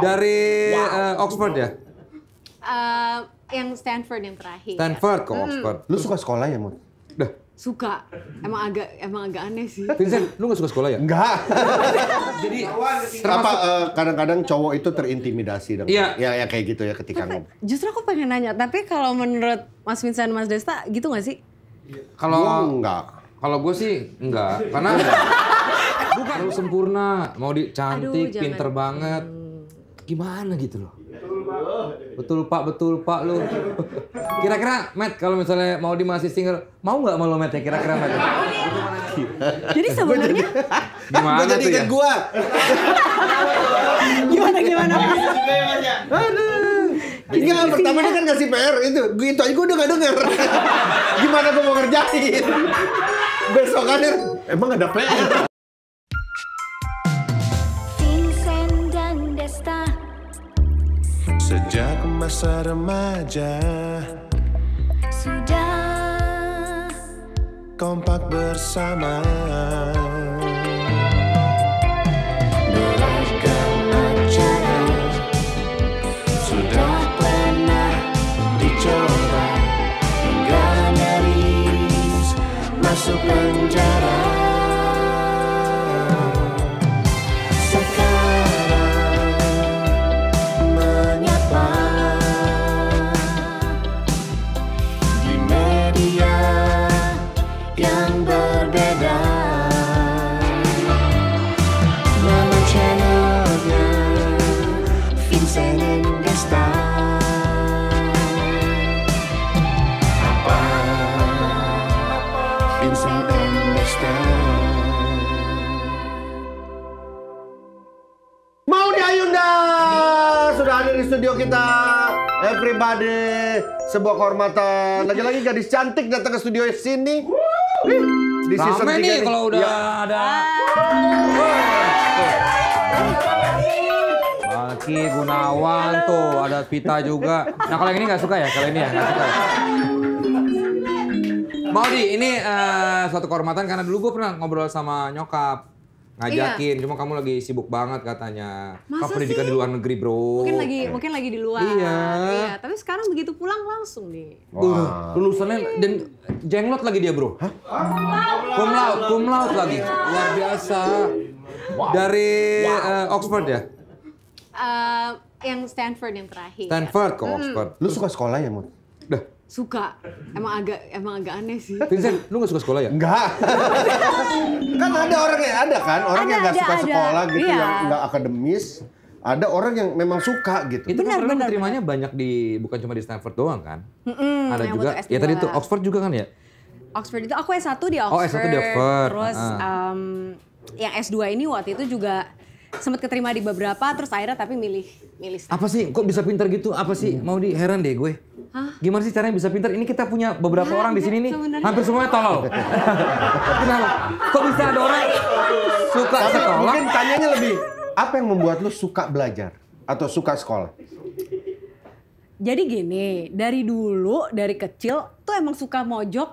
Dari wow. Uh, Oxford ya? Uh, yang Stanford yang terakhir. Stanford kok hmm. Oxford. Mm. Lu suka sekolah ya, Mut? Dah. Suka. Emang agak emang agak aneh sih. Vincent, lu gak suka sekolah ya? Enggak. Jadi kenapa kadang eh, kadang-kadang cowok itu terintimidasi dengan yeah. ya ya kayak gitu ya ketika ngomong. Justru aku pengen nanya, tapi kalau menurut Mas Vincent Mas Desta gitu gak sih? Kalau enggak kalau gue sih enggak, karena bukan lu sempurna, mau di cantik, Aduh, pinter jangan. banget. Gimana gitu loh. Betul pak, betul pak lu. Kira-kira Matt kalau misalnya mau di masih single, mau nggak mau lo Matt ya kira-kira Matt? jadi sebenarnya gimana jadi, tuh ya? Gua. gimana gimana? Aduh. Enggak, kan iya. pertama dia kan ngasih PR itu. Gue itu aja gue udah gak denger. Gimana gue mau ngerjain? Besok kan emang ada PR. Sejak masa remaja Sudah Kompak bersama masuk penjara inside understand Ayunda sudah hadir di studio kita everybody sebuah kehormatan lagi-lagi gadis cantik datang ke studio sini di season kalau udah ya. ada Baki Gunawan tuh ada Pita juga nah kalau yang ini nggak suka ya kalau ini ya nggak suka ya. Maudi, ini uh, suatu kehormatan karena dulu gue pernah ngobrol sama nyokap ngajakin iya. cuma kamu lagi sibuk banget katanya Masa Kau pendidikan di luar negeri bro mungkin lagi eh. mungkin lagi di luar iya. iya tapi sekarang begitu pulang langsung nih wow. lulusannya dan jenglot lagi dia bro Hah? kumlaut kumlaut lagi luar biasa wow. dari wow. Uh, Oxford ya uh, yang Stanford yang terakhir Stanford ke hmm. Oxford hmm. lu suka sekolah ya Mut? Dah Suka. Emang agak emang agak aneh sih. Vincent, lu gak suka sekolah ya? Enggak. kan ada orang yang ada kan, orang ada, yang gak ada, suka ada. sekolah gitu iya. yang gak akademis. Ada orang yang memang suka gitu. Itu kan benar, kan benar, terimanya benar. banyak di bukan cuma di Stanford doang kan? Mm -mm, ada juga. Ya tadi itu Oxford juga kan ya? Oxford itu aku S1 di Oxford. Oh, S1 di Oxford. Terus uh. um, yang S2 ini waktu itu juga sempat keterima di beberapa terus akhirnya tapi milih milih Apa sih kok bisa pinter gitu? Apa sih? Iya. Mau di heran deh gue. Hah? Gimana sih caranya bisa pinter? Ini kita punya beberapa nah, orang di sini nih. Sebenernya. Hampir semuanya tolol. Kenapa? Kok bisa ada orang suka Tapi sekolah? Mungkin tanyanya lebih apa yang membuat lu suka belajar atau suka sekolah? Jadi gini, dari dulu dari kecil tuh emang suka mojok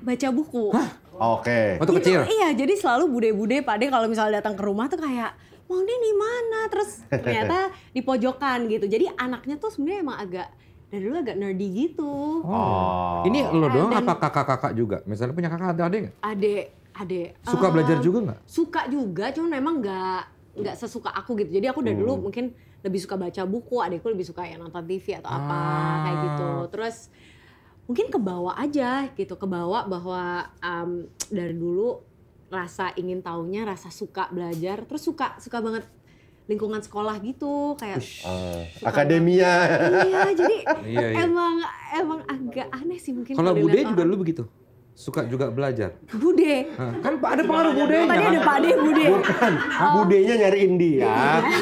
baca buku. Hah? Oke. Okay. Waktu gitu. kecil. Iya, jadi selalu bude-bude Pak kalau misalnya datang ke rumah tuh kayak Wong Din di mana? Terus ternyata di pojokan gitu. Jadi anaknya tuh sebenarnya emang agak dari dulu agak nerdy gitu. Oh. Ini oh. lo doang apa kakak-kakak juga? Misalnya punya kakak ada adik nggak? Adik, adik. Suka uh, belajar juga nggak? Suka juga, cuman memang nggak nggak sesuka aku gitu. Jadi aku dari hmm. dulu oh. mungkin lebih suka baca buku, adikku lebih suka yang nonton TV atau apa ah. kayak gitu. Terus mungkin kebawa aja gitu, kebawa bahwa um, dari dulu rasa ingin taunya, rasa suka belajar, terus suka suka banget lingkungan sekolah gitu kayak uh, akademia. Iya, jadi iya, iya. emang emang agak aneh sih mungkin kalau Bude juga lu begitu. Suka juga belajar. Bude. Hah. Kan ada iya, pengaruh iya, Bude. Iya. Tadi ada Pak De Bude. Bukan. Oh. Budenya nyariin dia.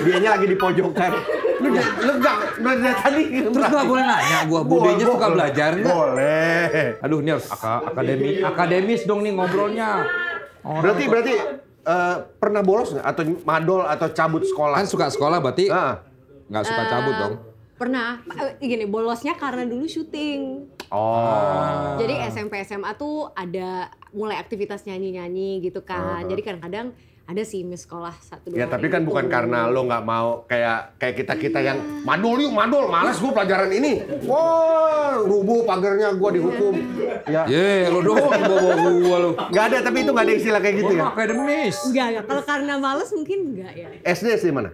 Dianya lagi di pojokan. Lu udah lu enggak belajar tadi. Terus gak boleh nanya gua Budenya suka belajar enggak? Boleh. Aduh, ini harus ak akademis akademis dong nih ngobrolnya. Oh, berarti itu. berarti uh, pernah bolos atau madol atau cabut sekolah? Kan suka sekolah berarti ah. nggak uh, suka eh, cabut dong. Pernah, eh, gini bolosnya karena dulu syuting. Oh. Jadi SMP SMA tuh ada mulai aktivitas nyanyi-nyanyi gitu kan. Uh. Jadi kadang-kadang ada sih miss sekolah satu dua ya tapi kan gitu. bukan karena lo nggak mau kayak kayak kita kita yang madul yuk madul malas gue pelajaran ini wow rubuh pagernya gue dihukum ya ye lo doang bawa gue lo nggak ada tapi itu nggak ada istilah kayak gitu ya akademis nggak ya kalau karena malas mungkin nggak ya SD sih mana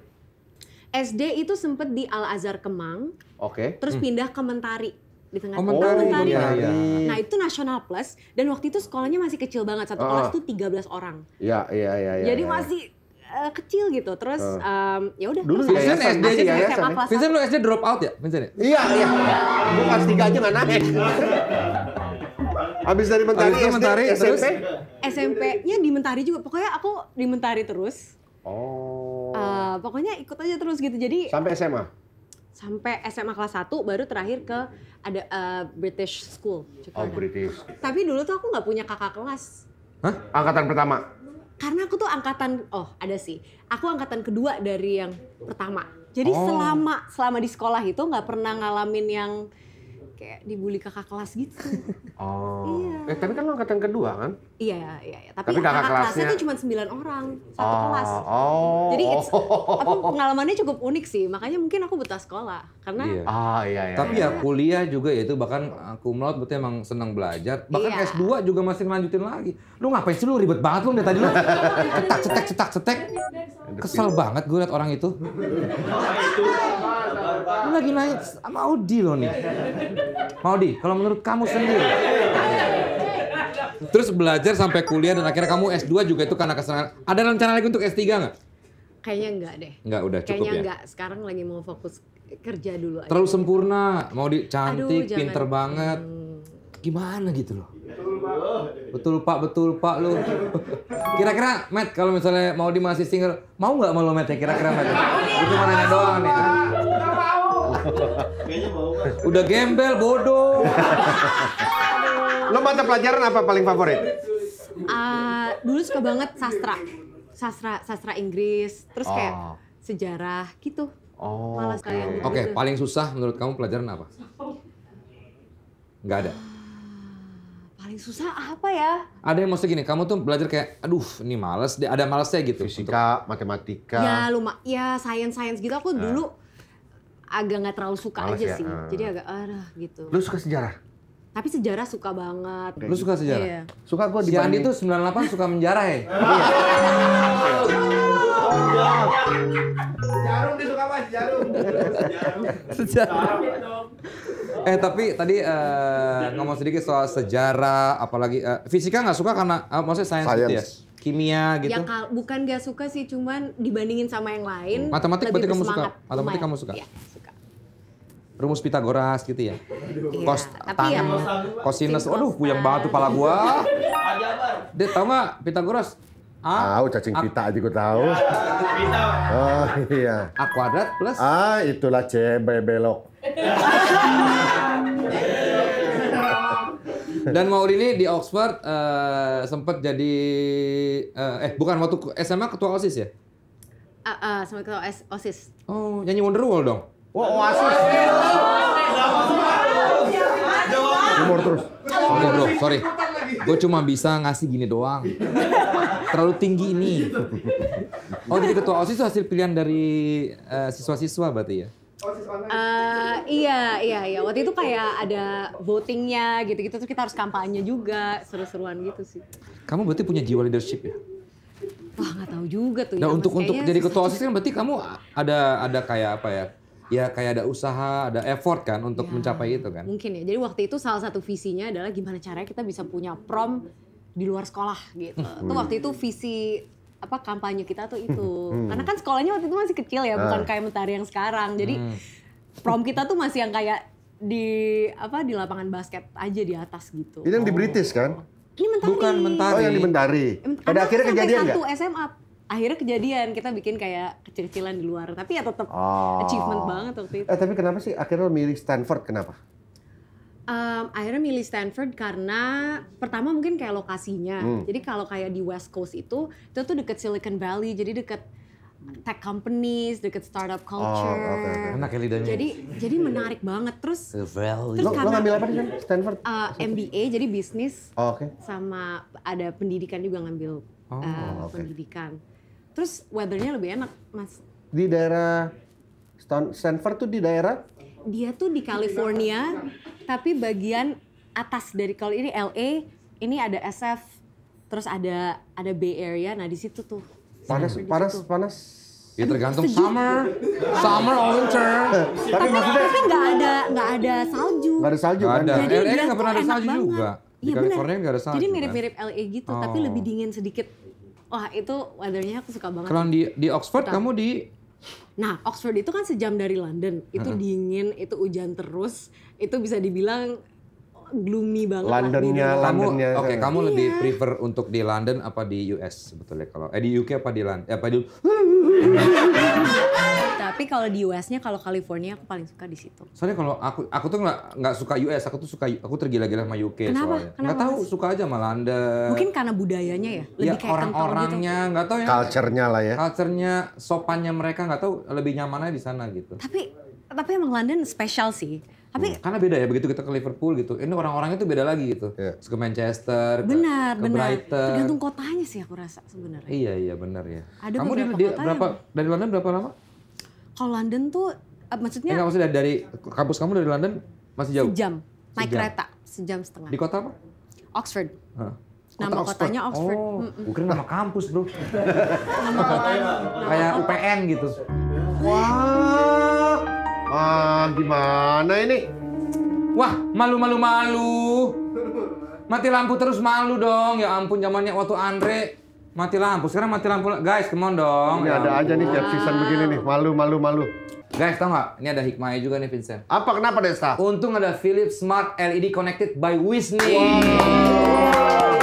SD itu sempet di Al Azhar Kemang oke terus hmm. pindah ke Mentari di tengah oh, mentari. mentari. Ya, ya. Nah, itu nasional Plus dan waktu itu sekolahnya masih kecil banget. Satu uh. kelas tuh 13 orang. Iya, iya, iya, ya, Jadi ya, ya. masih uh, kecil gitu. Terus uh. um, ya udah. Dulu ya, ya, Vincent SD sih ya. Vincent lu SD drop out ya, Vincent ya? Iya, iya. Gua kelas 3 aja nggak naik. Habis dari Mentari, Abis SD, Mentari SMP. Terus? SMP-nya di Mentari juga. Pokoknya aku di Mentari terus. Oh. Uh, pokoknya ikut aja terus gitu. Jadi sampai SMA sampai SMA kelas 1 baru terakhir ke ada uh, British School. Cukup Oh, British. Tapi dulu tuh aku nggak punya kakak kelas. Hah? Angkatan pertama? Karena aku tuh angkatan oh, ada sih. Aku angkatan kedua dari yang pertama. Jadi oh. selama selama di sekolah itu nggak pernah ngalamin yang kayak dibully kakak kelas gitu. Oh. Iya. Eh, tapi kan lo angkatan kedua kan? Iya, iya, iya. Tapi, tapi kakak, kakak kelasnya... kelasnya tuh cuma 9 orang, satu oh. kelas. Oh. Jadi it's, apa pengalamannya cukup unik sih. Makanya mungkin aku betah sekolah karena iya. Ah, iya, iya. Tapi iya. ya kuliah juga ya itu bahkan aku eh, melaut berarti emang senang belajar. Bahkan iya. S2 juga masih lanjutin lagi. Lu ngapain sih lu ribet banget lu dari tadi lu. cetak cetak cetak cetak. Kesel banget gue liat orang itu. Ini lagi naik sama Audi loh nih. Maudi, kalau menurut kamu sendiri. Terus belajar sampai kuliah dan akhirnya kamu S2 juga itu karena kesenangan. Ada rencana lagi untuk S3 nggak? Kayaknya enggak deh. Enggak, udah cukup Kayaknya ya? enggak. Sekarang lagi mau fokus kerja dulu aja. Terlalu sempurna. Mau di cantik, Aduh, pinter jangan. banget. Hmm. Gimana gitu loh. Betul pak, betul pak lu. Kira-kira Matt kalau misalnya mau di masih single, mau nggak malu Matt ya kira-kira Matt? Itu mana doang nih. Udah gembel bodoh. Lo mata pelajaran apa paling favorit? Uh, dulu suka banget sastra. Sastra sastra Inggris, terus kayak oh. sejarah gitu. Oh. Malas okay. kayak gitu. Oke, okay, paling susah menurut kamu pelajaran apa? Gak ada. Ah, paling susah apa ya? Ada yang maksudnya gini, kamu tuh belajar kayak, aduh ini males, ada malesnya gitu. Fisika, untuk... matematika. Ya lumayan, ya sains-sains gitu. Aku ah. dulu agak nggak terlalu suka Malas aja ya, sih. Uh. Jadi agak arah gitu. Lu suka sejarah? Tapi sejarah suka banget. Lu suka sejarah? Iya. Suka gua di Andi tuh 98 suka menjarah ya. Iya. Jarum dia suka apa? Jarum. Sejarah. Eh tapi tadi uh, ngomong sedikit soal sejarah, apalagi uh, fisika nggak suka karena uh, maksudnya sains gitu ya? Kimia ya, gitu? Ya bukan nggak suka sih, cuman dibandingin sama yang lain. Matematik berarti kamu suka? Matematik kamu suka? Ya rumus Pitagoras gitu ya. Kos ya, tan ya, kosinus. Aduh, puyeng banget tuh pala gua. Dia tahu nggak Pitagoras? A ah, tahu cacing pita aja gua tahu. Ya, oh iya. A kuadrat plus ah itulah C B belok. Dan mau ini di Oxford uh, eh, sempat jadi uh, eh bukan waktu SMA ketua OSIS ya? Uh, eh, uh, sempat ketua OSIS. Oh, nyanyi Wonderwall dong. Wah, oh, Oasis. Umur terus. Sorry bro, sorry. Gue cuma bisa ngasih gini doang. Terlalu tinggi ini. Oh, jadi ketua OSIS itu hasil pilihan dari siswa eh, siswa-siswa berarti ya? Uh, iya, iya, iya. Waktu itu kayak ada votingnya gitu-gitu. Terus kita harus kampanye juga, seru-seruan gitu sih. Kamu berarti punya jiwa leadership ya? Wah, nggak tahu juga tuh. Nah, ya, untuk untuk jadi ketua OSIS kan berarti kamu ada ada kayak apa ya? ya kayak ada usaha, ada effort kan untuk ya, mencapai itu kan. Mungkin ya. Jadi waktu itu salah satu visinya adalah gimana caranya kita bisa punya prom di luar sekolah gitu. Hmm. waktu itu visi apa kampanye kita tuh itu. Hmm. Karena kan sekolahnya waktu itu masih kecil ya, bukan ah. kayak Mentari yang sekarang. Jadi hmm. prom kita tuh masih yang kayak di apa di lapangan basket aja di atas gitu. Ini yang oh. di British kan? Ini Mentari. Bukan Mentari. Oh yang di Mentari. Pada akhirnya kejadian nggak? Satu SMA akhirnya kejadian kita bikin kayak kecil-kecilan di luar tapi ya tetap oh. achievement banget waktu itu. Eh tapi kenapa sih akhirnya milih Stanford kenapa? Um, akhirnya milih Stanford karena pertama mungkin kayak lokasinya. Hmm. Jadi kalau kayak di West Coast itu itu tuh deket Silicon Valley jadi deket tech companies, deket startup oh, culture. Oh, okay, okay. Enak ya lidahnya. Jadi jadi menarik banget terus. Valley. Terus lo, karena, ngambil apa di Stanford? Uh, eh, MBA jadi bisnis. Oh, Oke. Okay. Sama ada pendidikan juga ngambil oh, uh, eh, okay. pendidikan. Terus weathernya lebih enak, Mas. Di daerah Stanford tuh di daerah? Dia tuh di California, tapi bagian atas dari kalau ini LA, ini ada SF, terus ada ada Bay Area. Nah di situ tuh. Panas, panas, situ. panas. Ya tergantung Sejuk. summer, summer or winter. tapi, maksudnya tapi nggak ada nggak ada salju. Nggak ada salju. Gak ada. Jadi kan? LA nggak pernah ada salju banget. juga. Di ya, California nggak ada salju. Jadi kan? mirip-mirip kan? LA gitu, oh. tapi lebih dingin sedikit Wah itu weathernya aku suka banget. Kalau di di Oxford kamu di Nah, Oxford itu kan sejam dari London. Itu uh dingin, itu hujan terus. Itu bisa dibilang gloomy banget. Londonnya, lah, Londonnya. Oke, okay, eh. kamu iya. lebih prefer untuk di London apa di US sebetulnya kalau eh di UK apa di London? Eh, apa di Tapi kalau di US-nya kalau California aku paling suka di situ. Soalnya kalau aku aku tuh nggak nggak suka US, aku tuh suka aku tergila-gila sama UK Kenapa? soalnya. Kenapa? Gak tahu suka aja sama London. Mungkin karena budayanya ya, lebih ya, kayak gitu. orang-orangnya gitu. nggak tahu ya. Culture-nya lah ya. Culture-nya, sopannya mereka nggak tahu lebih nyamannya di sana gitu. Tapi tapi emang London spesial sih tapi hmm. karena beda ya begitu kita ke Liverpool gitu. Ini orang-orangnya tuh beda lagi gitu. Yeah. Iya. ke Manchester, benar, ke, ke benar. Brighton. Tergantung kotanya sih aku rasa sebenarnya. Iya iya benar ya. Ada Kamu di, berapa yang... dari London berapa lama? Kalau London tuh eh, maksudnya Enggak, eh, maksudnya dari kampus kamu dari London masih jauh? Sejam. Naik sejam. kereta sejam setengah. Di kota apa? Oxford. Huh. Kota nama Oxford. kotanya Oxford. Oh, Bukan nama kampus, Bro. nama kotanya kayak UPN gitu. Wow. Ah, gimana ini? Wah, malu-malu-malu. Mati lampu terus malu dong. Ya ampun, zamannya waktu Andre mati lampu. Sekarang mati lampu. Guys, come on dong. Ini ya ada ampun. aja nih tiap season begini nih. Malu, malu, malu. Guys, tau nggak? Ini ada hikmahnya juga nih, Vincent. Apa? Kenapa, Desta? Untung ada Philips Smart LED Connected by Wisney. Wow.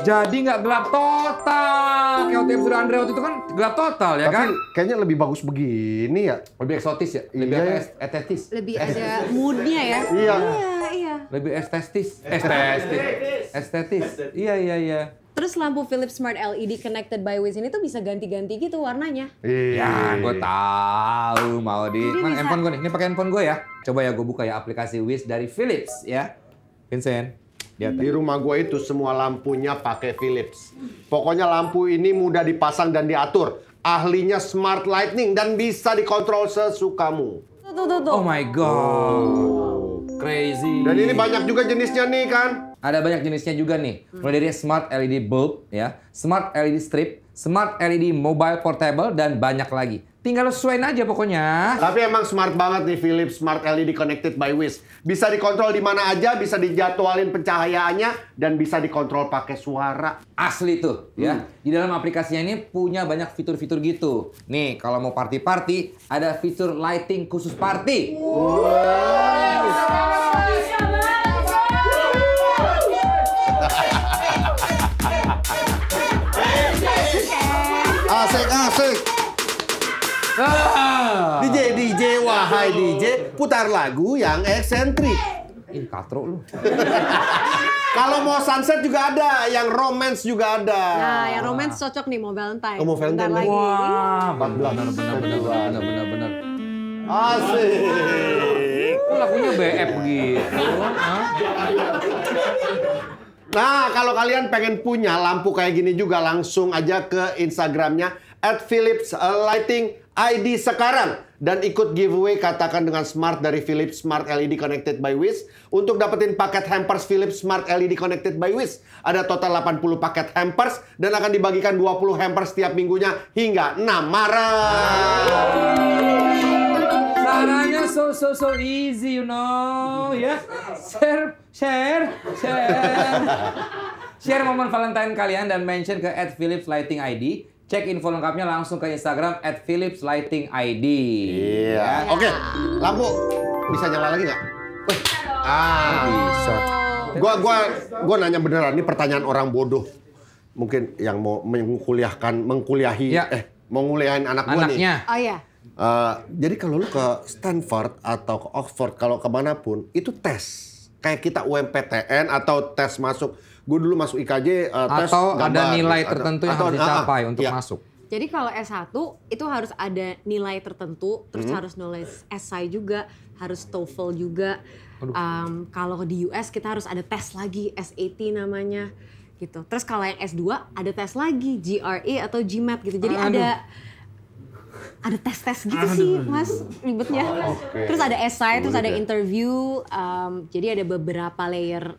Jadi nggak gelap total kayak waktu sudah Andre waktu itu kan gelap total ya Tapi kan? kayaknya lebih bagus begini ya. Lebih eksotis ya? Iya, lebih iya. estetis. Lebih ada moodnya ya? Iya. Iya, iya. Lebih estetis. Estetis. Estetis. Iya, iya, iya. Terus lampu Philips Smart LED connected by Wiz ini tuh bisa ganti-ganti gitu warnanya. Iya, ya, gue tahu mau di. Mana handphone gue nih? Ini pakai handphone gue ya. Coba ya gue buka ya aplikasi Wiz dari Philips ya. Vincent. Lihat di rumah gue itu semua lampunya pakai Philips. Pokoknya lampu ini mudah dipasang dan diatur. Ahlinya smart lightning dan bisa dikontrol sesukamu. Tuh, tuh, tuh, Oh my god. Oh. Crazy. Dan ini banyak juga jenisnya nih kan? Ada banyak jenisnya juga nih. Mulai dari smart LED bulb ya, smart LED strip, smart LED mobile portable dan banyak lagi. Tinggal sesuaiin aja pokoknya. Tapi emang smart banget nih Philips Smart LED Connected by Wiz. Bisa dikontrol di mana aja, bisa dijadwalin pencahayaannya dan bisa dikontrol pakai suara. Asli tuh ya. hmm. ya. Di dalam aplikasinya ini punya banyak fitur-fitur gitu. Nih, kalau mau party-party ada fitur lighting khusus party. Wow. wow. Ah. DJ, DJ, wahai DJ, putar lagu yang eksentrik. Ini katro lu. Kalau mau sunset juga ada, yang romance juga ada. Nah, yang romance cocok nih mau Valentine. Oh, mau Valentine. Ya? Lagi. Wah, 14. Benar, benar, benar, benar, benar, benar. Asik. Kok lagunya BF gitu? Nah, kalau kalian pengen punya lampu kayak gini juga langsung aja ke Instagramnya at Philips Lighting ID sekarang dan ikut giveaway katakan dengan smart dari Philips Smart LED Connected by Wiz. Untuk dapetin paket hampers Philips Smart LED Connected by Wiz, ada total 80 paket hampers dan akan dibagikan 20 hampers setiap minggunya hingga 6 Maret. Caranya so so so easy you know ya. Yeah. Share share share. Share momen Valentine kalian dan mention ke @philipslightingid Cek info lengkapnya langsung ke Instagram at Philips Lighting ID. Iya. Yeah. Oke, okay. lampu bisa nyala lagi nggak? Ah, bisa. Gua, gua, gua nanya beneran. Ini pertanyaan orang bodoh. Mungkin yang mau mengkuliahkan, mengkuliahi, ya. eh, mau nguliahin anak Anaknya. gua nih. Anaknya. Oh iya. Uh, jadi kalau lu ke Stanford atau ke Oxford, kalau kemanapun, itu tes. Kayak kita UMPTN atau tes masuk gue dulu masuk IKJ uh, eh, tes gambar, ada gitu. nilai gitu, tertentu ada, yang harus ah, ah, dicapai uh, untuk iya. masuk. Jadi kalau S1 itu harus ada nilai tertentu, terus hmm. harus nulis esai juga, harus TOEFL juga. Um, kalau di US kita harus ada tes lagi, SAT namanya gitu. Terus kalau yang S2 ada tes lagi, GRE atau GMAT gitu. Jadi Aduh. ada ada tes-tes gitu Aduh. sih, Mas, ribetnya. Oh, okay. Terus ada esai, terus ada interview. Um, jadi ada beberapa layer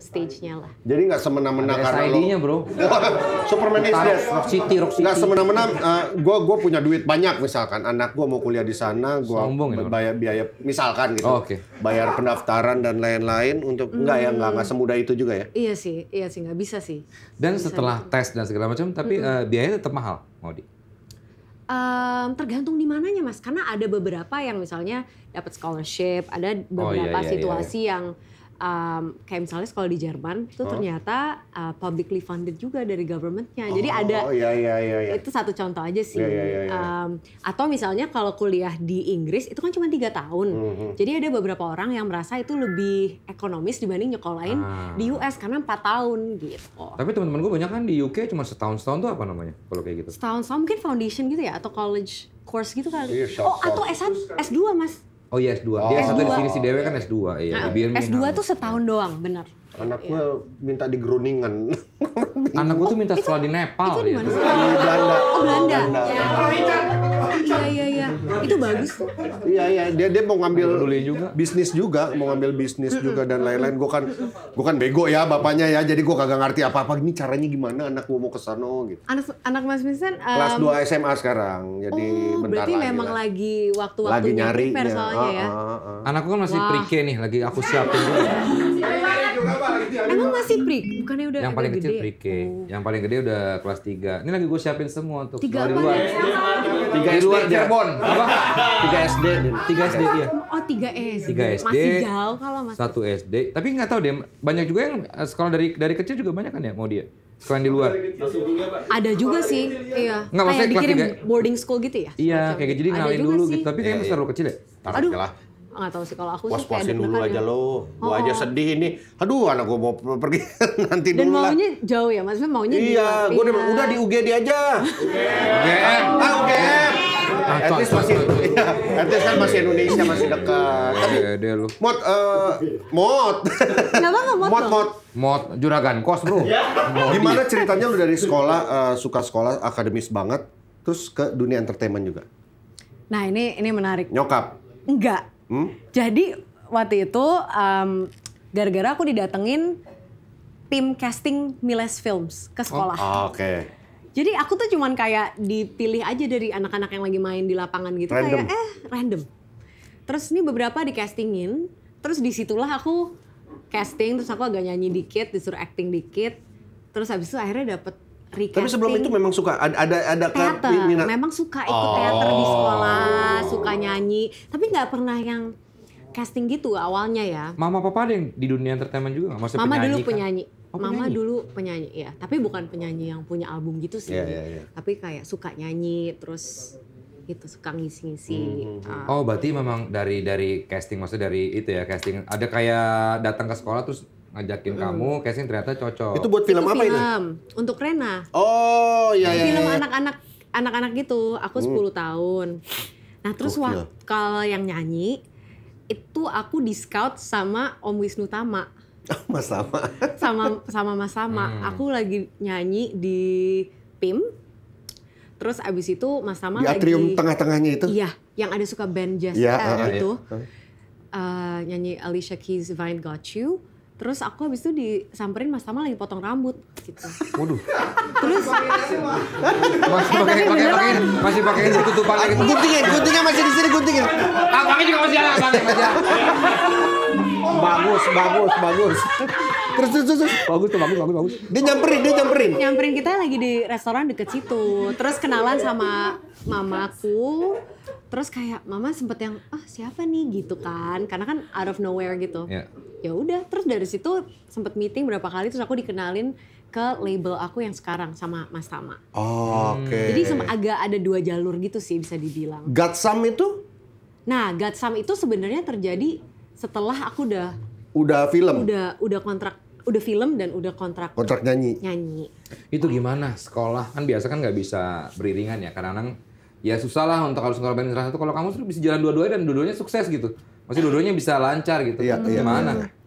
stage-nya lah. Jadi nggak semena-mena karena lo. nya bro. Superman is dead. Rock City, Rock City. Nggak semena-mena. Uh, eh, gue punya duit banyak misalkan. Anak gue mau kuliah di sana. Gue bayar biaya misalkan gitu. Oh, okay. Bayar pendaftaran dan lain-lain untuk hmm. nggak ya nggak nggak hmm. semudah itu juga ya. Iya sih, iya sih nggak bisa sih. Dan bisa setelah gitu. tes dan segala macam, tapi hmm. uh, biayanya tetap mahal, Maudi. Um, tergantung di mananya mas, karena ada beberapa yang misalnya dapat scholarship, ada oh, iya, beberapa oh, iya, iya, situasi iya, iya. yang um, kayak misalnya sekolah di Jerman itu huh? Oh. ternyata uh, publicly funded juga dari governmentnya. Oh, Jadi ada oh, iya, iya, iya. itu satu contoh aja sih. Iya, Um, atau misalnya kalau kuliah di Inggris itu kan cuma tiga tahun. Mm -hmm. Jadi ada beberapa orang yang merasa itu lebih ekonomis dibanding nyekolahin ah. di US karena empat tahun gitu. Tapi teman-teman gue banyak kan di UK cuma setahun setahun tuh apa namanya kalau kayak gitu? Setahun setahun mungkin foundation gitu ya atau college course gitu kali. oh atau S1, S2 mas. Oh iya S2. Oh. Dia S2. satu di sini si Dewe kan S2. Iya, nah, IBM S2 minang. tuh setahun doang, benar. Anak gue iya. yeah. minta di Groningen. Anak gue tuh minta sekolah itu, di Nepal. Itu ya. di mana? Oh, Belanda. Oh, Belanda. Oh, Belanda. Ya. Belanda. Iya iya iya. Itu bagus tuh. Iya iya, dia dia mau ngambil juga. bisnis juga, mau ngambil bisnis juga dan lain-lain. Gue kan gue kan bego ya bapaknya ya. Jadi gue kagak ngerti apa-apa ini caranya gimana anak gue mau ke sana oh, gitu. Anak anak Mas Vincent um, kelas 2 SMA sekarang. Jadi oh, berarti lagi memang lah. lagi waktu-waktunya lagi nyari soalnya ya. Ah, ah, ah. Anakku kan masih pre-K nih, lagi aku siapin Emang masih prik, Bukannya udah Yang paling kecil prik, oh. Yang paling gede udah kelas 3. Ini lagi gue siapin semua untuk keluar luar. Ya? tiga SD luar Cirebon. Apa? Tiga SD, tiga SD ya? Oh tiga SD. Tiga SD. Masih jauh kalau masih. Satu SD. Tapi nggak tahu deh. Banyak juga yang eh, sekolah dari dari kecil juga banyak kan ya mau dia. Sekolah di luar. Ada juga sih. Iya. Nggak maksudnya kayak dikirim boarding school gitu ya? Iya. Kayak gitu. jadi gitu. ngalin dulu gitu. Tapi kayaknya iya, seru iya. kecil ya. Aduh nggak tahu sih kalau aku Was puasin dulu aja gitu. lo gua oh, aja sedih ini aduh anak gua mau pergi nanti dulu lah dan maunya jauh ya maksudnya maunya iya gua udah, di UGD aja UGM ah UGM ah, iya, at least masih ya, at kan masih Indonesia masih dekat tapi dia iya, lu mod eh mod kenapa nggak mod mod mod mod juragan kos bro iya. gimana ceritanya lu dari sekolah uh, suka sekolah akademis banget terus ke dunia entertainment juga nah ini ini menarik nyokap Enggak, Hmm? Jadi waktu itu um, gara-gara aku didatengin tim casting Miles Films ke oh, sekolah. Oh, Oke. Okay. Jadi aku tuh cuman kayak dipilih aja dari anak-anak yang lagi main di lapangan gitu random. kayak eh random. Terus ini beberapa di castingin, terus disitulah aku casting terus aku agak nyanyi dikit, disuruh acting dikit. Terus habis itu akhirnya dapet tapi sebelum itu memang suka ada ada, ada kan teater. Minat. Memang suka ikut oh. teater di oh. sekolah, suka nyanyi, tapi nggak pernah yang casting gitu awalnya ya. Mama papa ada yang di dunia entertainment juga nggak? Mama dulu kan? penyanyi. Oh, Mama penyanyi? dulu penyanyi ya, tapi bukan penyanyi yang punya album gitu sih. Yeah, yeah, yeah. Tapi kayak suka nyanyi terus gitu suka ngisi-ngisi. Hmm. Uh, oh, berarti memang dari dari casting maksudnya dari itu ya casting ada kayak datang ke sekolah terus ngajakin hmm. kamu casting ternyata cocok. Itu buat film itu apa film. ini? Untuk Rena. Oh iya iya. Film iya, iya. anak-anak anak-anak gitu. Aku hmm. 10 tahun. Nah, terus oh, kalau yang nyanyi itu aku di scout sama Om Wisnu Tama. Mas Sama. sama sama Mas Sama. Hmm. Aku lagi nyanyi di PIM. Terus abis itu Mas Sama di atrium tengah-tengahnya itu. Iya, yang ada suka band jazz ya, uh, itu. Iya. Uh, nyanyi Alicia Keys Vine Got You. Terus aku habis itu disamperin Mas Tama lagi potong rambut gitu. Waduh. Terus masih pakai eh, pakai pakai masih pakai tutupan lagi. Guntingnya, guntingnya masih di sini guntingnya. Ah, pakai juga masih ada, abangnya Bagus, bagus, bagus. Terus, terus, terus. Bagus tuh, bagus, bagus, bagus. Dia nyamperin, dia nyamperin. Nyamperin kita lagi di restoran deket situ. Terus kenalan sama mamaku, terus kayak mama sempet yang ah oh, siapa nih gitu kan karena kan out of nowhere gitu yeah. ya udah terus dari situ sempet meeting berapa kali terus aku dikenalin ke label aku yang sekarang sama Mas Tama. Oh, hmm. Oke. Okay. Jadi sama agak ada dua jalur gitu sih bisa dibilang. Gatsam itu? Nah, Gatsam itu sebenarnya terjadi setelah aku udah udah film. Udah udah kontrak udah film dan udah kontrak kontrak nyanyi nyanyi itu gimana sekolah kan biasa kan nggak bisa beriringan ya karena ya susah lah untuk harus ngorbanin salah satu. Kalau kamu tuh bisa jalan dua-duanya dan dua-duanya sukses gitu. Masih ah. dua-duanya bisa lancar gitu. Iya, iya, gimana? Iya, iya.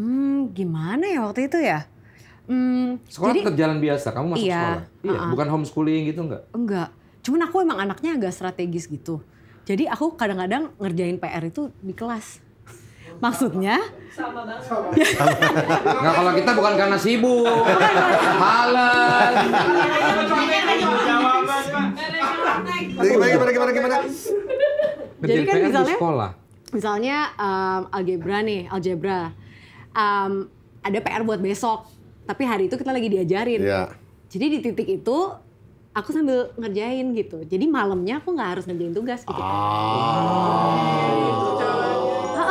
Hmm, gimana ya waktu itu ya? Hmm, sekolah jadi, tetap jalan biasa, kamu masuk iya, sekolah. Iya, uh -uh. bukan homeschooling gitu enggak? Enggak. Cuman aku emang anaknya agak strategis gitu. Jadi aku kadang-kadang ngerjain PR itu di kelas. Maksudnya? Sama banget. Ya. Nggak kalau kita bukan karena sibuk. Halal. Gimana, gimana, gimana, gimana? Jadi kan misalnya, sekolah. misalnya um, algebra nih, algebra. Um, ada PR buat besok, tapi hari itu kita lagi diajarin. Yeah. Jadi di titik itu aku sambil ngerjain gitu. Jadi malamnya aku nggak harus ngerjain tugas gitu. Ah. Oh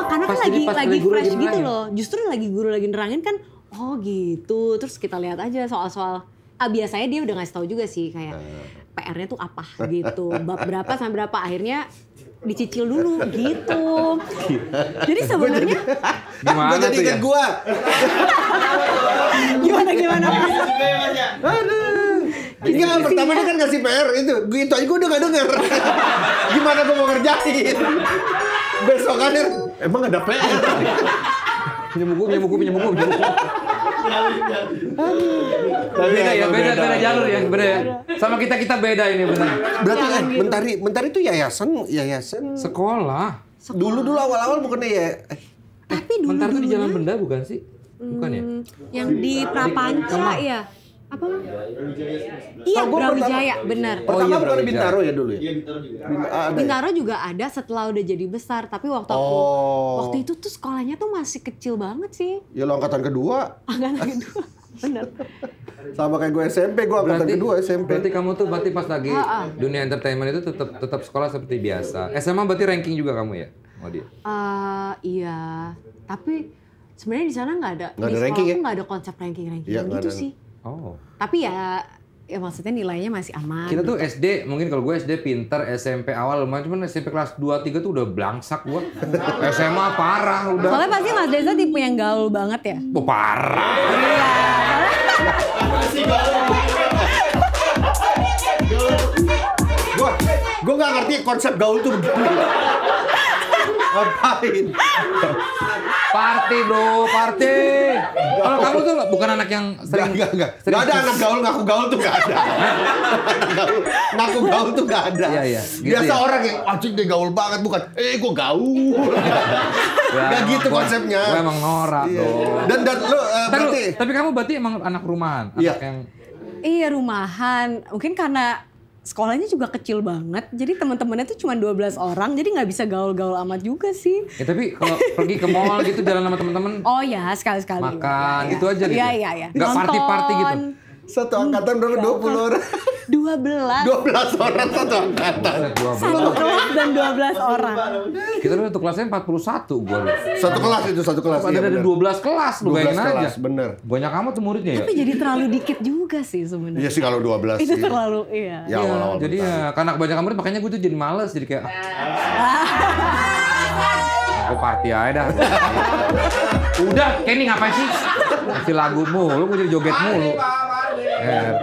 karena pas kan lagi pas lagi fresh lagi gitu loh justru lagi guru lagi nerangin kan oh gitu terus kita lihat aja soal-soal ah, biasanya dia udah ngasih tahu juga sih kayak nah. PR-nya tuh apa gitu bab berapa sampai berapa akhirnya dicicil dulu gitu. Jadi sebenarnya gimana jadi tuh ya? Gua. gimana gimana? Ini yang pertama dia kan ngasih PR itu. Itu aja gue udah gak denger. Gimana gue mau ngerjain? Besokannya emang ada PR. punya buku, punya buku, punya buku, punya buku. Tapi beda ya, beda, beda, beda jalur ya, beda ya. Sama kita kita beda ini benar. Berarti kan mentari gitu. mentari itu yayasan yayasan sekolah. sekolah. Dulu dulu awal-awal bukannya ya. Eh, eh, Tapi dulu. Mentari itu di Jalan Benda bukan sih? Bukan ya? Hmm, yang di Prapanca ya? apa Iya, oh, Brawijaya, benar. Oh, Pertama oh, iya, bukan Bintaro ya dulu ya? Iya, Bintaro juga. Ah, ada. Bintaro juga ada setelah udah jadi besar, tapi waktu oh. aku waktu itu tuh sekolahnya tuh masih kecil banget sih. Ya lo angkatan kedua. Angkatan kedua. benar Sama kayak gue SMP, gue angkatan berarti, kedua SMP. Berarti kamu tuh berarti pas lagi ah, ah. dunia entertainment itu tetap tetap sekolah seperti biasa. SMA berarti ranking juga kamu ya? Oh dia. Uh, iya, tapi sebenarnya di sana nggak ada, gak ada di sekolah ranking, ya? nggak ada konsep ranking ranking ya, gitu ada. sih. Oh. Tapi ya ya maksudnya nilainya masih aman. Kita tuh gitu. SD, mungkin kalau gue SD pinter, SMP awal lumayan, cuman SMP kelas 2 3 tuh udah blangsak gue. SMA parah udah. Soalnya pasti Mas Desa tipe yang gaul banget ya? Oh, parah. Iya. Gue gue gak ngerti konsep gaul tuh. Ngapain? party bro, party. Kalau kamu tuh bukan anak yang sering enggak enggak. Sering gak ada anak gaul ngaku gaul tuh gak ada. ngaku gaul tuh gak ada. Iya, iya. Gitu Biasa ya. orang yang anjing dia gaul banget bukan. Eh, gua gaul. gak gitu konsepnya. Gue emang norak iya. dong. Dan dan lu uh, berarti tapi kamu berarti emang anak rumahan, iya. anak iya. yang Iya rumahan, mungkin karena sekolahnya juga kecil banget. Jadi teman-temannya tuh cuma 12 orang, jadi nggak bisa gaul-gaul amat juga sih. Ya tapi kalau pergi ke mall gitu jalan sama teman-teman. Oh ya, sekali-sekali. Makan ya, gitu aja iya. gitu. Ya? Iya, iya, iya. Enggak party-party gitu. Hmm. Satu angkatan berapa? Dua puluh orang. Dua belas. Dua belas orang satu angkatan. Satu kelas dan dua belas orang. Kita udah satu kelasnya empat puluh satu. gua Satu kelas itu satu kelas. Ada ada iya, dua belas kelas. Dua belas kelas, bener. Banyak amat tuh muridnya ya? Tapi jadi terlalu dikit juga sih sebenarnya. Iya sih kalau dua belas. Itu terlalu, iya. Ya, iya, awal-awal. Jadi ya, karena kebanyakan murid makanya gue tuh jadi males. Jadi kayak... Aku ah. party aja dah. Udah, Kenny ngapain sih? Masih lagu mulu, gue jadi joget mulu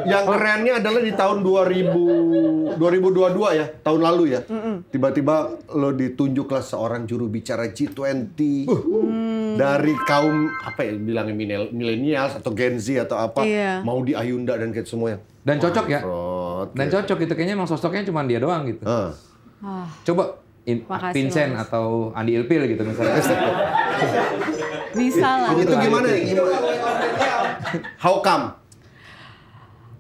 yang kerennya adalah di tahun 2000 2022 ya, tahun lalu ya. Tiba-tiba lo ditunjuklah seorang juru bicara G20 uh. Hmm. dari kaum apa ya bilangnya milenial atau Gen Z atau apa iya. mau di Ayunda dan kayak semuanya. Dan cocok ya. dan ya. cocok itu kayaknya emang sosoknya cuma dia doang gitu. Uh. Coba in, Makasih, Vincent mas. atau Andi Ilpil gitu misalnya. Bisa lah. Itu gimana? Ya? Gitu. How come?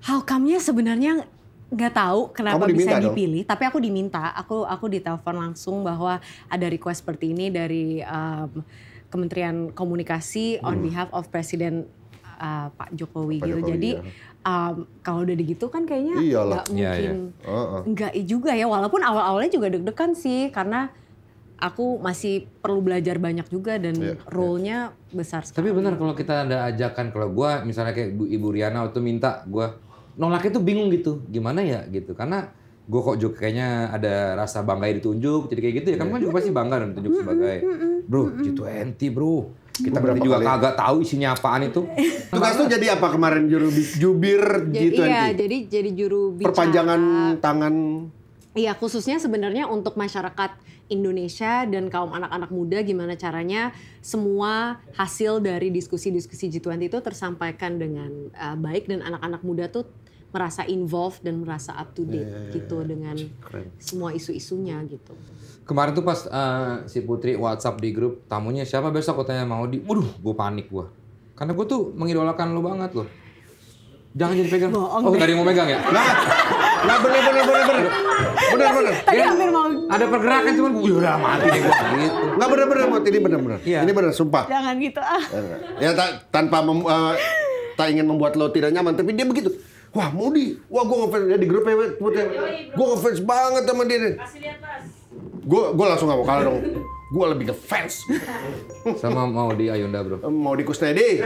How come-nya sebenarnya nggak tahu kenapa Kamu bisa dipilih, dong? tapi aku diminta, aku aku ditelepon langsung bahwa ada request seperti ini dari um, Kementerian Komunikasi hmm. on behalf of Presiden uh, Pak Jokowi Pak gitu. Jokowi, Jadi ya. um, kalau udah begitu kan kayaknya nggak iya, mungkin iya. nggak ya, uh -uh. juga ya. Walaupun awal-awalnya juga deg-degan sih karena aku masih perlu belajar banyak juga dan yeah, iya. role-nya yeah. besar sekali. Tapi benar kalau kita ada ajakan kalau gue misalnya kayak Ibu, Ibu Riana waktu minta gue nolaknya itu bingung gitu gimana ya gitu karena gue kok juga kayaknya ada rasa bangga ditunjuk jadi kayak gitu ya kamu kan iya. juga pasti bangga dan ditunjuk sebagai bro G20 bro kita berarti juga kali? kagak tahu isinya apaan itu tugas tuh jadi apa kemarin juru jubir G20 iya jadi jadi juru bicara perpanjangan tangan Iya khususnya sebenarnya untuk masyarakat Indonesia dan kaum anak-anak muda gimana caranya semua hasil dari diskusi-diskusi G20 itu tersampaikan dengan uh, baik dan anak-anak muda tuh merasa involved dan merasa up to date yeah, iya, iya, gitu iya. dengan Keren. semua isu-isunya gitu. Kemarin tuh pas uh, si Putri WhatsApp di grup tamunya siapa besok aku tanya mau di, waduh gue panik gue, karena gue tuh mengidolakan lo banget loh. Jangan jadi pegang. oh, tadi mau megang ya? Nah, nah bener bener bener bener. Bener bener. Tadi hampir mau. Ada pergerakan cuman gue udah mati deh gue gitu. Nah bener bener buat ini bener bener. Iya. Ini bener sumpah. Jangan gitu ah. Ya tanpa mem, uh, tak ingin membuat lo tidak nyaman tapi dia begitu. Wah Mudi, wah gue ngefans ya di grupnya, Gue ngefans banget sama dia. Kasih lihat pas. Gue gue langsung gak mau kalah dong. Gue lebih ngefans. Sama mau di Ayunda bro. Mau di Kusnedi.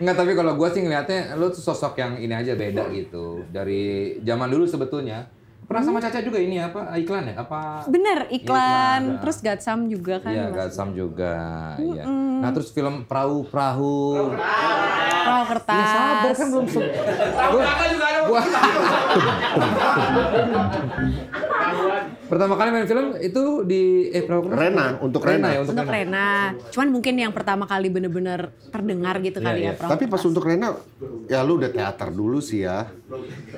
Enggak, tapi kalau gue sih ngeliatnya lo tuh sosok yang ini aja beda gitu. Dari zaman dulu sebetulnya Pernah sama hmm. Caca juga ini apa eh, iklan ya? Apa Bener, iya, iklan. Ya, iklan terus Gatsam juga kan. Iya, Gatsam juga. Iya. Mm Nah, terus film Perahu-perahu. Perahu kertas. Ya sabar kan belum. Perahu juga ada. Pertama kali main film itu di eh Rena untuk Rena. Rena ya, untuk, untuk Rena. Cuman mungkin yang pertama kali bener-bener terdengar gitu yeah, kali ya ya. Tapi pas untuk Rena ya lu udah teater dulu sih ya.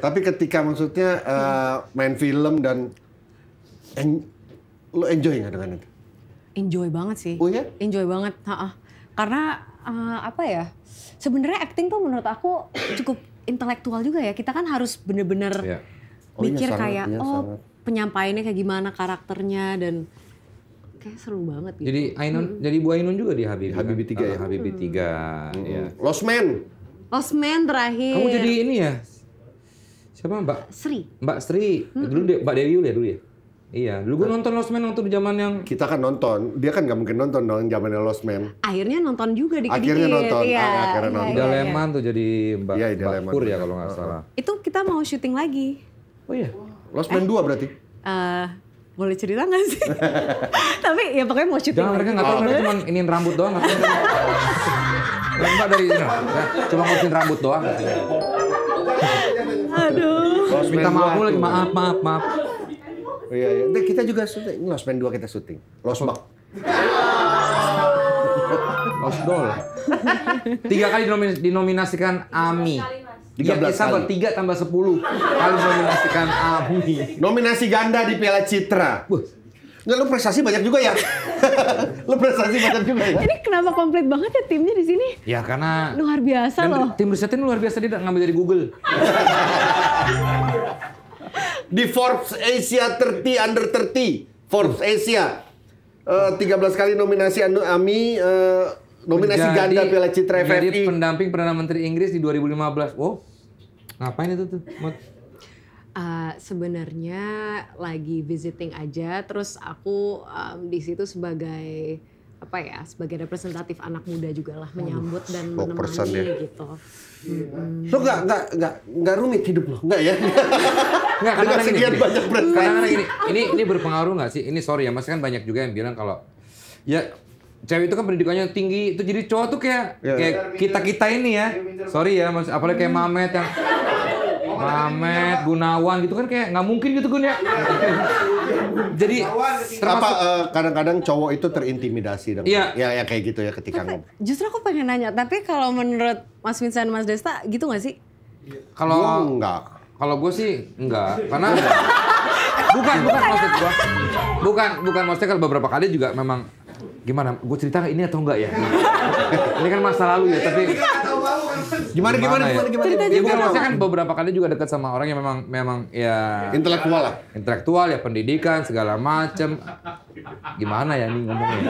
Tapi ketika maksudnya uh, main film dan en lu enjoy nggak dengan itu? Enjoy banget sih. Oh ya? Enjoy banget. Ha -ha. Karena uh, apa ya? Sebenarnya acting tuh menurut aku cukup intelektual juga ya. Kita kan harus bener-bener yeah. oh, iya, mikir iya, kayak iya, oh penyampaiannya kayak gimana karakternya dan kayak seru banget gitu. Jadi Ainun, hmm. jadi Bu Ainun juga di Habibie. Di kan? Habibie 3 ya. Ah, Habibie 3. Iya. Ya. Lost Man. Lost Man terakhir. Kamu jadi ini ya. Siapa Mbak? Sri. Mbak Sri. Hmm. Dulu deh, Mbak Dewi ya dulu ya. Iya, dulu gue nonton Lost Man waktu zaman yang kita kan nonton, dia kan nggak mungkin nonton dong zamannya Lost Man. Akhirnya nonton juga di Akhirnya nonton, iya, ah, akhirnya iya, nonton. Iya, iya. tuh jadi Mbak, iya, Mbak ya kalau nggak salah. Itu kita mau syuting lagi. Oh iya. Lost Man eh? 2 berarti? Uh, boleh cerita nggak sih? Tapi ya pokoknya mau syuting. Jangan mereka nggak tahu mereka cuma ingin rambut doang. Lempar dari ini, ya, cuma ngurusin rambut doang. Aduh. Lost minta maaf lagi, maaf, maaf, maaf. Oh, iya, iya. Kita juga syuting, Lost Man 2 kita syuting. Lost Bug. Lost Doll. Tiga kali dinominasikan AMI. Tiga ya, kali. 3 tambah sepuluh. Harus nominasikan Abu. Nominasi ganda di Piala Citra. Enggak, lu prestasi banyak juga ya. lu prestasi banyak juga ya. Ini kenapa komplit banget ya timnya di sini? Ya karena... Luar biasa loh. Tim risetnya luar biasa, dia ngambil dari Google. di Forbes Asia 30 Under 30. Forbes Asia. Uh, eh, 13 kali nominasi anu, AMI, uh, nominasi menjadi, ganda Piala Citra FFI. Jadi pendamping Perdana Menteri Inggris di 2015. Wow. Ngapain itu tuh? Mot? Uh, eh, sebenarnya lagi visiting aja terus aku um, di situ sebagai apa ya sebagai representatif anak muda juga lah menyambut dan menemani ya. gitu. Hmm. Lo nggak nggak nggak nggak rumit hidup lo nggak ya? nggak karena sekian gini. banyak berat. Karena ini ini ini berpengaruh nggak sih? Ini sorry ya mas kan banyak juga yang bilang kalau ya cewek itu kan pendidikannya tinggi itu jadi cowok tuh kayak yeah. Iya. kayak kita kita ini ya iya, sorry ya mas apalagi kayak hmm. Mamet yang Mamet Gunawan gitu kan kayak nggak mungkin gitu Gun ya iya, jadi termasuk kadang eh, kadang-kadang cowok itu terintimidasi dan iya. ya ya kayak gitu ya ketika ngomong justru aku pengen nanya tapi kalau menurut Mas Vincent Mas Desta gitu nggak sih kalau enggak kalau gue sih enggak karena bukan bukan maksud gue bukan bukan maksudnya kalau beberapa kali juga memang gimana? Gue cerita ini atau enggak ya? ini kan masa lalu ya, tapi gimana gimana gimana ya? gimana? gimana, ya, gue maksudnya kan beberapa kali juga dekat sama orang yang memang memang ya intelektual lah, intelektual ya pendidikan segala macem. Gimana ya nih ngomongnya?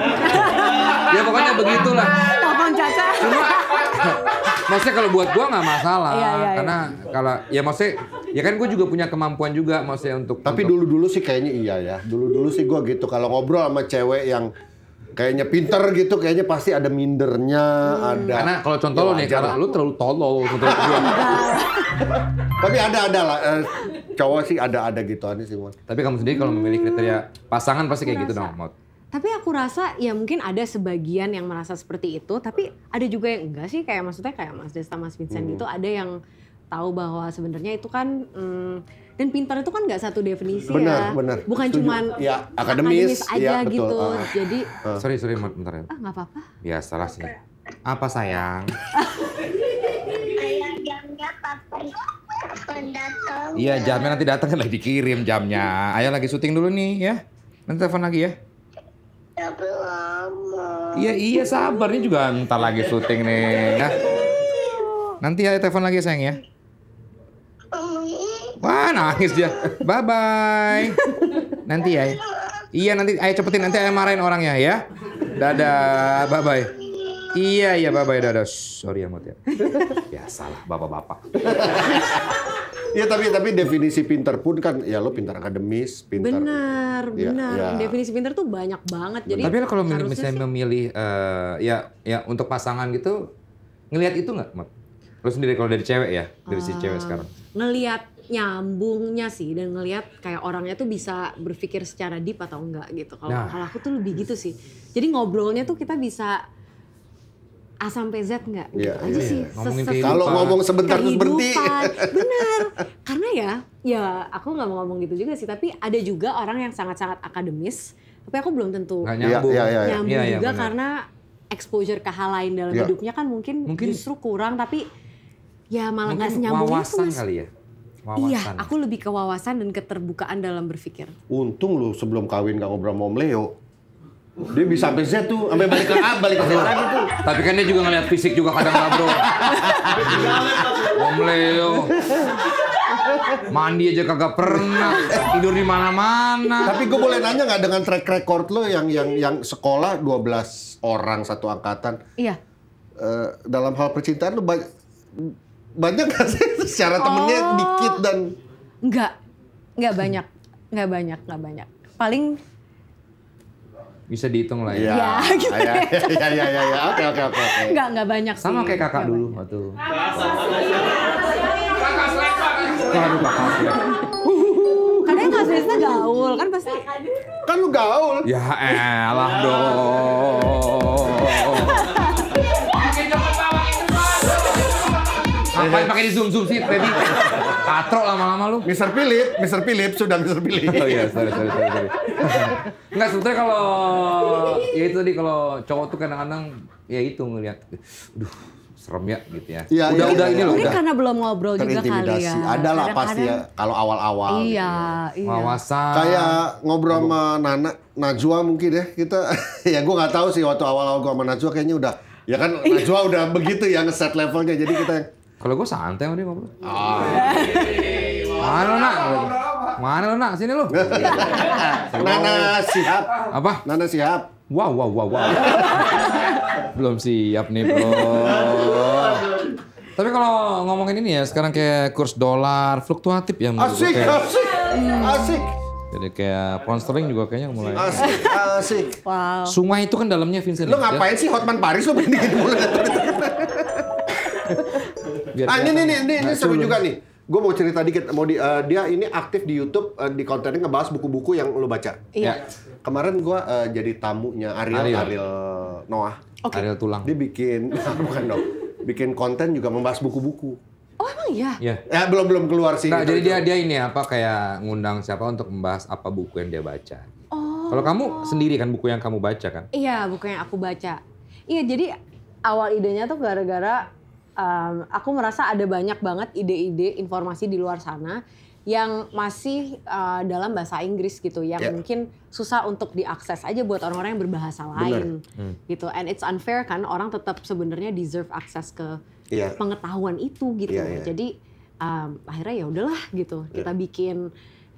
ya pokoknya begitulah. Telepon Caca. Cuma maksudnya kalau buat gue nggak masalah, iya, iya, iya. karena iya. kalau ya maksudnya ya kan gue juga punya kemampuan juga maksudnya untuk. Tapi dulu dulu sih kayaknya iya ya. Dulu dulu sih gue gitu kalau ngobrol sama cewek yang kayaknya pinter gitu, kayaknya pasti ada mindernya, hmm. ada. Karena kalau contoh lo nih, karena lo terlalu tolol. Tapi ada ada lah, eh, cowok sih ada ada gitu aneh sih. Mon. Tapi kamu sendiri kalau memilih hmm. kriteria pasangan pasti kayak gitu dong, Mot. Tapi aku rasa ya mungkin ada sebagian yang merasa seperti itu, tapi ada juga yang enggak sih kayak maksudnya kayak Mas Desta, Mas Vincent hmm. gitu ada yang tahu bahwa sebenarnya itu kan hmm, dan pintar itu kan nggak satu definisi benar, ya. Benar, Bukan cuma ya, akademis, akademis ya, aja ya, betul. gitu. Uh, Jadi uh. sorry sorry bentar ya. Ah nggak apa-apa. Ya salah sih. Apa sayang? Iya jamnya nanti datang kan lagi dikirim jamnya. Ayo lagi syuting dulu nih ya. Nanti telepon lagi ya. Tapi lama. Ya, iya iya sabar nih juga ntar lagi syuting nih. Ya. Nanti ya telepon lagi sayang ya. Wah nangis dia. Bye bye. Nanti ya. Iya nanti ayo cepetin nanti ayo marahin orangnya ya. Dadah. Bye bye. Iya iya bye bye dadah. Sorry ya Mut ya. Biasalah ya, bapak-bapak. Iya tapi tapi definisi pinter pun kan ya lo pintar akademis, pintar. Benar, ya, benar. Ya. Definisi pinter tuh banyak banget. Jadi Tapi kalau misalnya sih. memilih uh, ya ya untuk pasangan gitu ngelihat itu nggak, Lo sendiri kalau dari cewek ya, dari uh, si ah, cewek sekarang. Ngelihat nyambungnya sih dan ngelihat kayak orangnya tuh bisa berpikir secara deep atau enggak gitu. Kalau nah. kalau aku tuh lebih gitu sih. Jadi ngobrolnya tuh kita bisa A sampai Z enggak gitu yeah, aja yeah. sih. Iya. Ngomongin kalau ngomong sebentar terus berhenti. Benar. Karena ya ya aku nggak mau ngomong gitu juga sih, tapi ada juga orang yang sangat-sangat akademis tapi aku belum tentu nyambung. Ya, ya, ya, nyambung ya, juga karena exposure ke hal lain dalam ya. hidupnya kan mungkin, mungkin justru kurang tapi ya malah nggak nyambung itu mas. kali ya Iya, wawasan. Iya, aku lebih ke wawasan dan keterbukaan dalam berpikir. Untung lu sebelum kawin gak ngobrol sama Om Leo. Dia bisa sampai Z tuh, sampai balik ke A, balik ke Z lagi tuh. Tapi kan dia juga ngeliat fisik juga kadang lah bro. Om Leo. Mandi aja kagak pernah, tidur di mana-mana. Tapi gue boleh nanya nggak dengan track record lo yang yang yang sekolah 12 orang satu angkatan? Iya. Uh, dalam hal percintaan banyak banyak gak sih secara oh. temennya dikit dan nggak nggak banyak nggak banyak nggak banyak paling bisa dihitung lah ya. Iya, gitu. Ya, ya, ya, ya, Oke, oke, oke. Enggak, enggak banyak sih. Sama kayak kakak dulu waktu. Kakak nggak Waduh, kakak selesa. Karena gaul, kan pasti. Kan lu gaul. Ya elah dong. Ngapain pakai di zoom zoom sih, Freddy? Katro lama-lama lu. Mister Philip, Mister Philip sudah Mister Philip. Oh iya, sorry sorry sorry. Enggak sebetulnya kalau ya itu tadi kalau cowok tuh kadang-kadang ya itu ngelihat, duh serem ya gitu ya. Iya, udah iya, udah iya. ini loh. Mungkin karena belum ngobrol juga kali ya. Ada lah pasti ya kalau awal-awal. Gitu. Iya, gitu. iya. Wawasan. Kayak ngobrol sama Nana, Najwa mungkin ya kita. ya gue nggak tahu sih waktu awal-awal gue sama Najwa kayaknya udah. Ya kan iya. Najwa udah begitu ya ngeset levelnya jadi kita yang kalau gue santai sama dia ngobrol. Ah. Iya, iya, iya, Mana lo nak? Mana lo nak? Sini lo. Nana siap. Apa? Nana siap. Wow, wow, wow, wow. Belum siap nih bro. Tapi kalau ngomongin ini ya, sekarang kayak kurs dolar fluktuatif ya Asik, kayak, asik, hmm. asik. Jadi kayak pound juga kayaknya mulai. Asik, asik. Wow. Sungai itu kan dalamnya Vincent. Lo ya? ngapain ya? sih Hotman Paris lo berhenti gitu mulai? Biar ah, ini, ini nih, ini, ini nah, seru juga nih. Gue mau cerita dikit. Mau di, uh, dia ini aktif di YouTube uh, di kontennya ngebahas buku-buku yang lo baca. Iya. Ya. Kemarin gue uh, jadi tamunya Ariel, Ariel, Ariel Noah. Okay. Ariel tulang. Dia bikin nah, bukan dong. Bikin konten juga membahas buku-buku. Oh emang iya? Iya. Ya, belum belum keluar sih. Nah, gitu, jadi gitu. dia dia ini apa kayak ngundang siapa untuk membahas apa buku yang dia baca. Oh. Kalau kamu sendiri kan buku yang kamu baca kan? Iya, buku yang aku baca. Iya, jadi awal idenya tuh gara-gara um, aku merasa ada banyak banget ide-ide informasi di luar sana yang masih uh, dalam bahasa Inggris gitu, yang yeah. mungkin susah untuk diakses aja buat orang-orang yang berbahasa lain hmm. gitu. And it's unfair kan orang tetap sebenarnya deserve akses ke yeah. pengetahuan itu gitu. Yeah, yeah. Jadi um, akhirnya ya udahlah gitu, yeah. kita bikin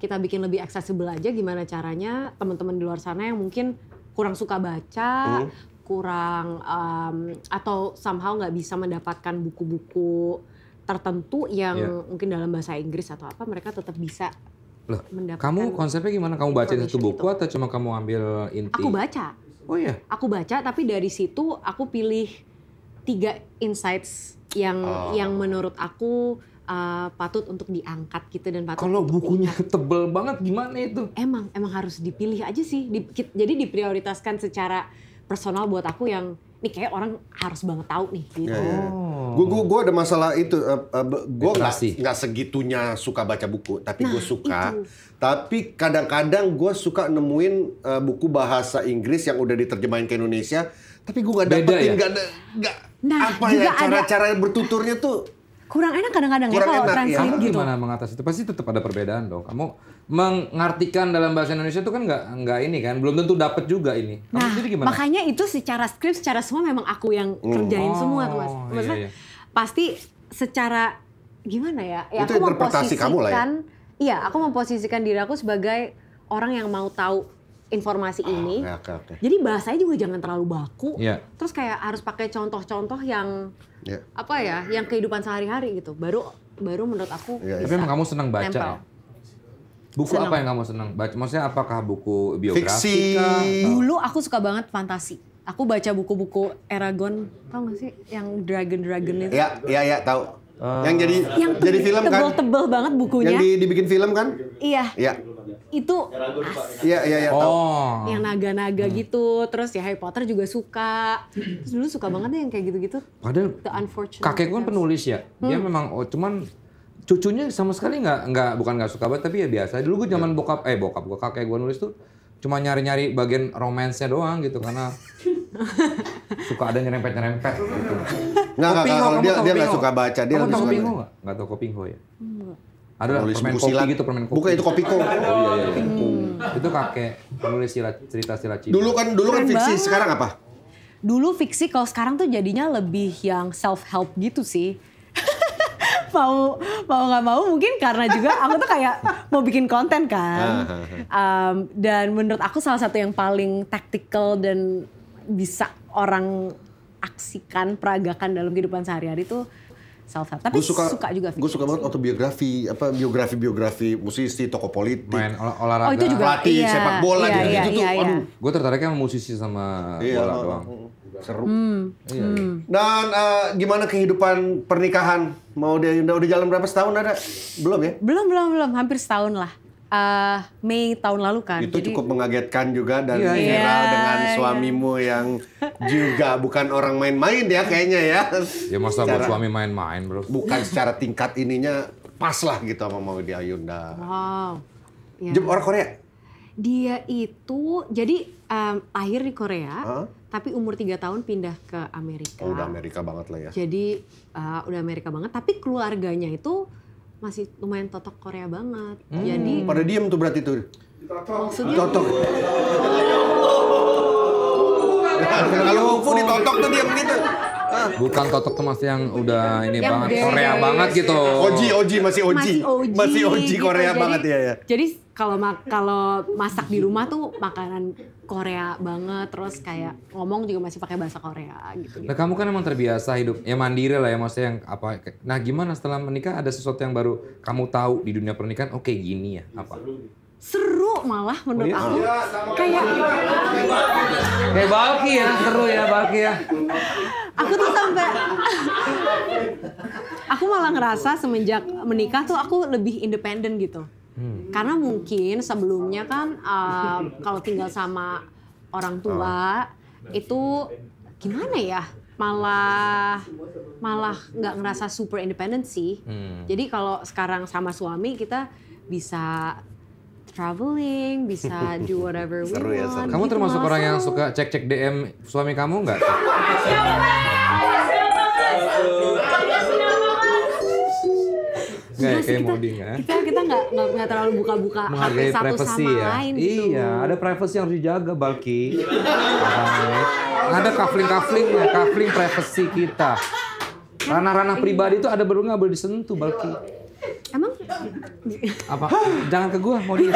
kita bikin lebih accessible aja gimana caranya teman-teman di luar sana yang mungkin kurang suka baca, hmm kurang um, atau somehow nggak bisa mendapatkan buku-buku tertentu yang yeah. mungkin dalam bahasa Inggris atau apa mereka tetap bisa Loh, mendapatkan kamu konsepnya gimana kamu baca satu buku itu. atau cuma kamu ambil inti aku baca oh iya aku baca tapi dari situ aku pilih tiga insights yang oh. yang menurut aku uh, patut untuk diangkat gitu dan patut kalau bukunya diangkat. tebel banget gimana itu emang emang harus dipilih aja sih di, jadi diprioritaskan secara personal buat aku yang ini kayak orang harus banget tahu nih gitu. Yeah, yeah. Iya. Gue gue gue ada masalah itu. Eh, eh, gue nggak segitunya suka baca buku, tapi nah, gue suka. Itu. Tapi kadang-kadang gue suka nemuin uh, buku bahasa Inggris yang udah diterjemahin ke Indonesia, tapi gue nggak dapetin ya? nggak ya? nggak nah, apa ya cara-cara bertuturnya tuh kurang enak kadang-kadang ya kalau enak, iya. translate ya. gitu. Gimana mengatasi itu? Pasti tetap ada perbedaan dong. Kamu mengartikan dalam bahasa Indonesia itu kan nggak nggak ini kan belum tentu dapat juga ini. nah, jadi gimana? makanya itu secara skrip secara semua memang aku yang hmm. kerjain oh, semua tuh mas. Iya, Maksudnya iya, iya. pasti secara gimana ya? ya itu aku memposisikan, kamu lah ya. Iya, aku memposisikan diri aku sebagai orang yang mau tahu informasi oh, ini. Okay, okay. Jadi bahasanya juga jangan terlalu baku. Yeah. Terus kayak harus pakai contoh-contoh yang yeah. apa ya, yang kehidupan sehari-hari gitu. Baru baru menurut aku. Yeah, yeah. Tapi emang kamu senang baca. Tempel. Ya? Buku senang. apa yang kamu senang baca? Maksudnya apakah buku biografi? Fiksi. Kah? Dulu aku suka banget fantasi. Aku baca buku-buku Eragon, tau gak sih yang dragon-dragon itu? Ya, ya, ya, tahu. Uh, yang jadi ah. yang jadi film tebel, kan? Tebel-tebel banget bukunya. Yang di, dibikin film kan? Iya. Iya. Itu Iya, iya, iya, Oh. Yang naga-naga hmm. gitu. Terus ya Harry Potter juga suka. Terus dulu suka banget deh yang kayak gitu-gitu. Padahal The Unfortunate. Kakekku kan penulis ya. Hmm. Dia memang oh, cuman cucunya sama sekali nggak nggak bukan nggak suka banget tapi ya biasa dulu gue zaman yeah. bokap eh bokap gue kakek gue nulis tuh cuma nyari-nyari bagian romansnya doang gitu karena suka ada nyerempet-nyerempet gitu. Nggak, nggak, kalau dia dia nggak suka baca, dia nggak suka. Kopinho nggak? Nggak tahu kopingho ya? Ada permen kopi gitu, permen kopi. Bukan itu Kopiko. Oh, iya, iya, iya. Hmm. Itu kakek penulis silat, cerita silat Cina. Dulu kan dulu kan fiksi, sekarang apa? Dulu fiksi kalau sekarang tuh jadinya lebih yang self help gitu sih mau mau nggak mau mungkin karena juga aku tuh kayak mau bikin konten kan um, dan menurut aku salah satu yang paling tactical dan bisa orang aksikan peragakan dalam kehidupan sehari-hari itu self help. Tapi gua suka, suka juga. Gue suka banget autobiografi, apa biografi biografi musisi, tokoh politik, main ol olahraga, oh, itu juga, pelatih iya, sepak bola iya, gitu. Iya, itu iya, tuh, iya. gue tertariknya musisi sama iya, bola doang. Seru. Hmm. Iya, hmm. iya. Dan uh, gimana kehidupan pernikahan? Mau dia udah udah jalan berapa setahun ada? Belum ya? Belum belum belum, hampir setahun lah. Uh, Mei tahun lalu kan. Itu Jadi, cukup mengagetkan juga dan iya, iya, dengan iya. suamimu iya. yang juga bukan orang main-main ya kayaknya ya. Ya masa secara, buat suami main-main bro. Bukan secara tingkat ininya pas lah gitu sama mau di Ayunda. Wow. Ya. Jum, orang Korea? Dia itu jadi um, eh, akhir di Korea. Huh? tapi umur 3 tahun pindah ke Amerika. Oh, udah Amerika banget lah ya. Jadi uh, udah Amerika banget, tapi keluarganya itu masih lumayan totok Korea banget. Hmm. Jadi pada diem tuh berarti tuh. Maksudnya totok. Kalau Fu ditotok tuh diem gitu. Ah. Bukan totok tuh masih yang udah ini yang banget Korea banget gitu. Oji Oji masih Oji. Masih Oji masih Oji gitu. Korea jadi, banget ya ya. Jadi kalau kalau masak di rumah tuh makanan Korea banget terus kayak ngomong juga masih pakai bahasa Korea gitu, gitu. Nah, kamu kan emang terbiasa hidup ya mandiri lah ya maksudnya yang apa Nah, gimana setelah menikah ada sesuatu yang baru kamu tahu di dunia pernikahan? Oke, oh, okay, gini ya, apa? seru malah menurut oh, iya? aku ya, kayak kayak Balki ya seru ya Balki ya aku tuh sampai aku malah ngerasa semenjak menikah tuh aku lebih independen gitu hmm. karena mungkin sebelumnya kan uh, kalau tinggal sama orang tua oh. itu gimana ya malah malah nggak ngerasa super independen sih hmm. jadi kalau sekarang sama suami kita bisa traveling, bisa do whatever we seru ya, want. Seru. Kamu gitu termasuk orang yang suka cek-cek DM suami kamu nggak? Gak, ya, kayak kita, modding ya. Kita kita nggak nggak terlalu buka-buka Menghargai satu sama ya. lain. Gitu. Iya, gitu. ada privacy yang harus dijaga, Balki. ada kafling-kafling ya, kafling privacy kita. Kan Ranah-ranah pribadi itu ada baru nggak boleh disentuh, Balki. Emang? Apa? Jangan ke gua, mau di.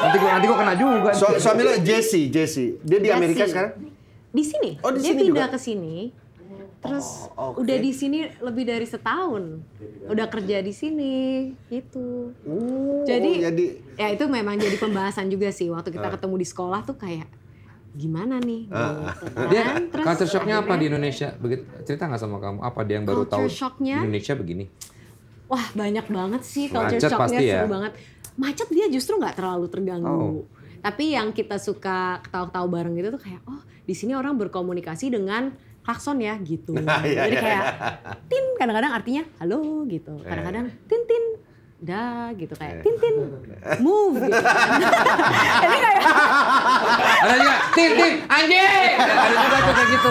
nanti gua nanti gua kena juga. So, suami lo Jesse, Jesse. Dia di Jesse. Amerika sekarang? Di sini. Oh, di Dia sini pindah ke sini. Terus oh, okay. udah di sini lebih dari setahun. Udah kerja di sini gitu. Oh, jadi, jadi ya itu memang jadi pembahasan juga sih waktu kita ah. ketemu di sekolah tuh kayak gimana nih? Uh, kan? culture shocknya apa di Indonesia? Begitu cerita nggak sama kamu? Apa dia yang baru tahu di Indonesia begini? wah banyak banget sih culture shocknya seru ya. banget. Macet dia justru nggak terlalu terganggu. Oh. Tapi yang kita suka ketawa-ketawa bareng gitu tuh kayak oh di sini orang berkomunikasi dengan klakson ya gitu. Iya, Jadi iya, kayak iya. tin kadang-kadang artinya halo gitu. Eh. Kadang-kadang tin tin dah gitu kayak Tintin move gitu kan. Ini kayak ada juga Tintin anjing. Ada juga kayak gitu.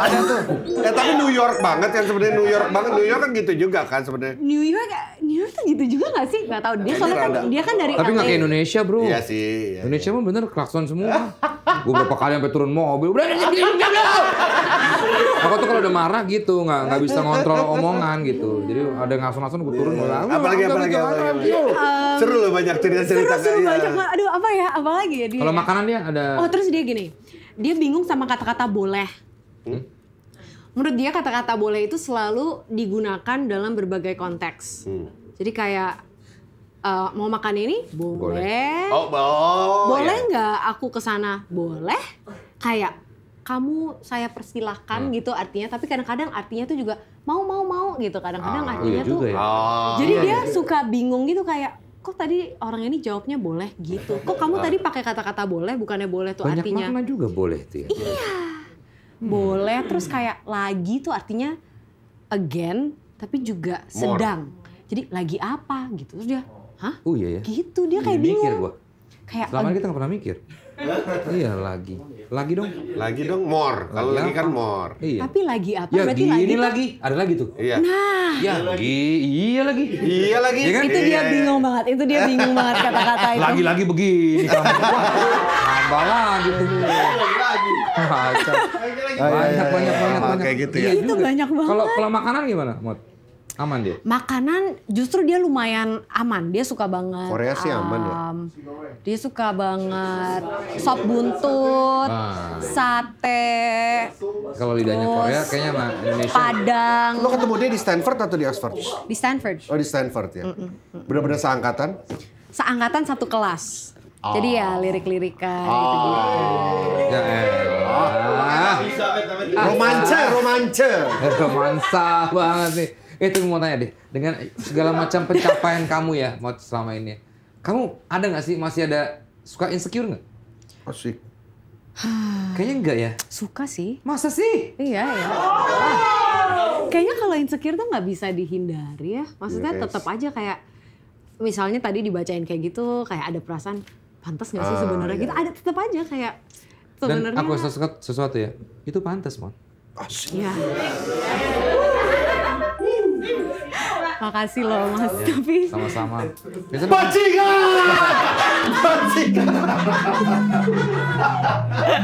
Ada tuh. Ya tapi New York banget kan sebenarnya New York banget New York kan gitu juga kan sebenarnya. New York New York tuh gitu juga gak sih? Gak tau dia soalnya kan dia kan dari Tapi gak kayak Indonesia bro. Iya sih. Indonesia mah bener klakson semua. Gue berapa kali sampai turun mobil. Udah udah udah aku tuh kalau udah marah gitu nggak nggak bisa ngontrol omongan gitu jadi ada ngasun-ngasun gue turun yeah. apalagi apalagi, apalagi, apalagi. Um, seru loh banyak cerita cerita seru, seru gitu. banyak aduh apa ya apa lagi ya dia kalau makanan dia ada oh terus dia gini dia bingung sama kata-kata boleh hmm? menurut dia kata-kata boleh itu selalu digunakan dalam berbagai konteks. Hmm. Jadi kayak uh, mau makan ini boleh. boleh. Oh, oh boleh nggak aku kesana Boleh. Kayak kamu saya persilahkan hmm. gitu artinya tapi kadang-kadang artinya tuh juga mau mau mau gitu kadang-kadang ah, artinya iya tuh ya. Ah, jadi iya, dia iya, iya. suka bingung gitu kayak kok tadi orang ini jawabnya boleh gitu kok kamu tadi pakai kata-kata boleh bukannya boleh tuh Banyak artinya makna juga boleh tuh ya iya hmm. boleh terus kayak lagi tuh artinya again tapi juga More. sedang jadi lagi apa gitu terus dia hah oh iya ya gitu dia kayak Ini bingung mikir gua. kayak selama kita nggak pernah mikir iya lagi. Lagi dong. Lagi dong more. Kalau lagi, kan more. Iya. Tapi lagi apa? Ya, Berarti lagi. Ini lagi. Ada lagi tuh. Iya. Nah. Ya, iya lagi. Iya lagi. Iya lagi. Ya, kan? Itu dia iya. bingung banget. Itu dia bingung banget kata-kata itu. Lagi-lagi begini Tambah lagi tuh. Lagi-lagi. Banyak iya, banyak banyak banyak. Kayak gitu ya. Itu banyak banget. Kalau kalau makanan gimana, Mot? Aman dia. Makanan justru dia lumayan aman. Dia suka banget. Korea sih aman ya. Um, dia suka banget sop buntut, nah. sate. Kalau lidahnya Korea kayaknya mah Indonesia. Padang. Lo ketemu dia di Stanford atau di Oxford? Di Stanford. Oh di Stanford ya. Bener-bener seangkatan? Seangkatan satu kelas. Oh. Jadi ya lirik-lirikan oh. gitu-gitu. Ya, ya, ya. Ah. Romansa, ah. romansa. Romansa banget nih. Eh, itu mau tanya deh dengan segala macam pencapaian kamu ya mau selama ini kamu ada nggak sih masih ada suka insecure nggak masih Kayaknya enggak ya? Suka sih. Masa sih? Iya, ya. Kayaknya kalau insecure tuh nggak bisa dihindari ya. Maksudnya yes. Iya, tetap aja kayak misalnya tadi dibacain kayak gitu, kayak ada perasaan pantas nggak sih ah, sebenarnya iya. gitu. Ada tetap aja kayak sebenarnya. aku sesuatu, sesuatu ya. Itu pantas, Mon. Asik. Ya. Makasih loh Mas, iya, tapi sama-sama. Bajingan! Bajingan!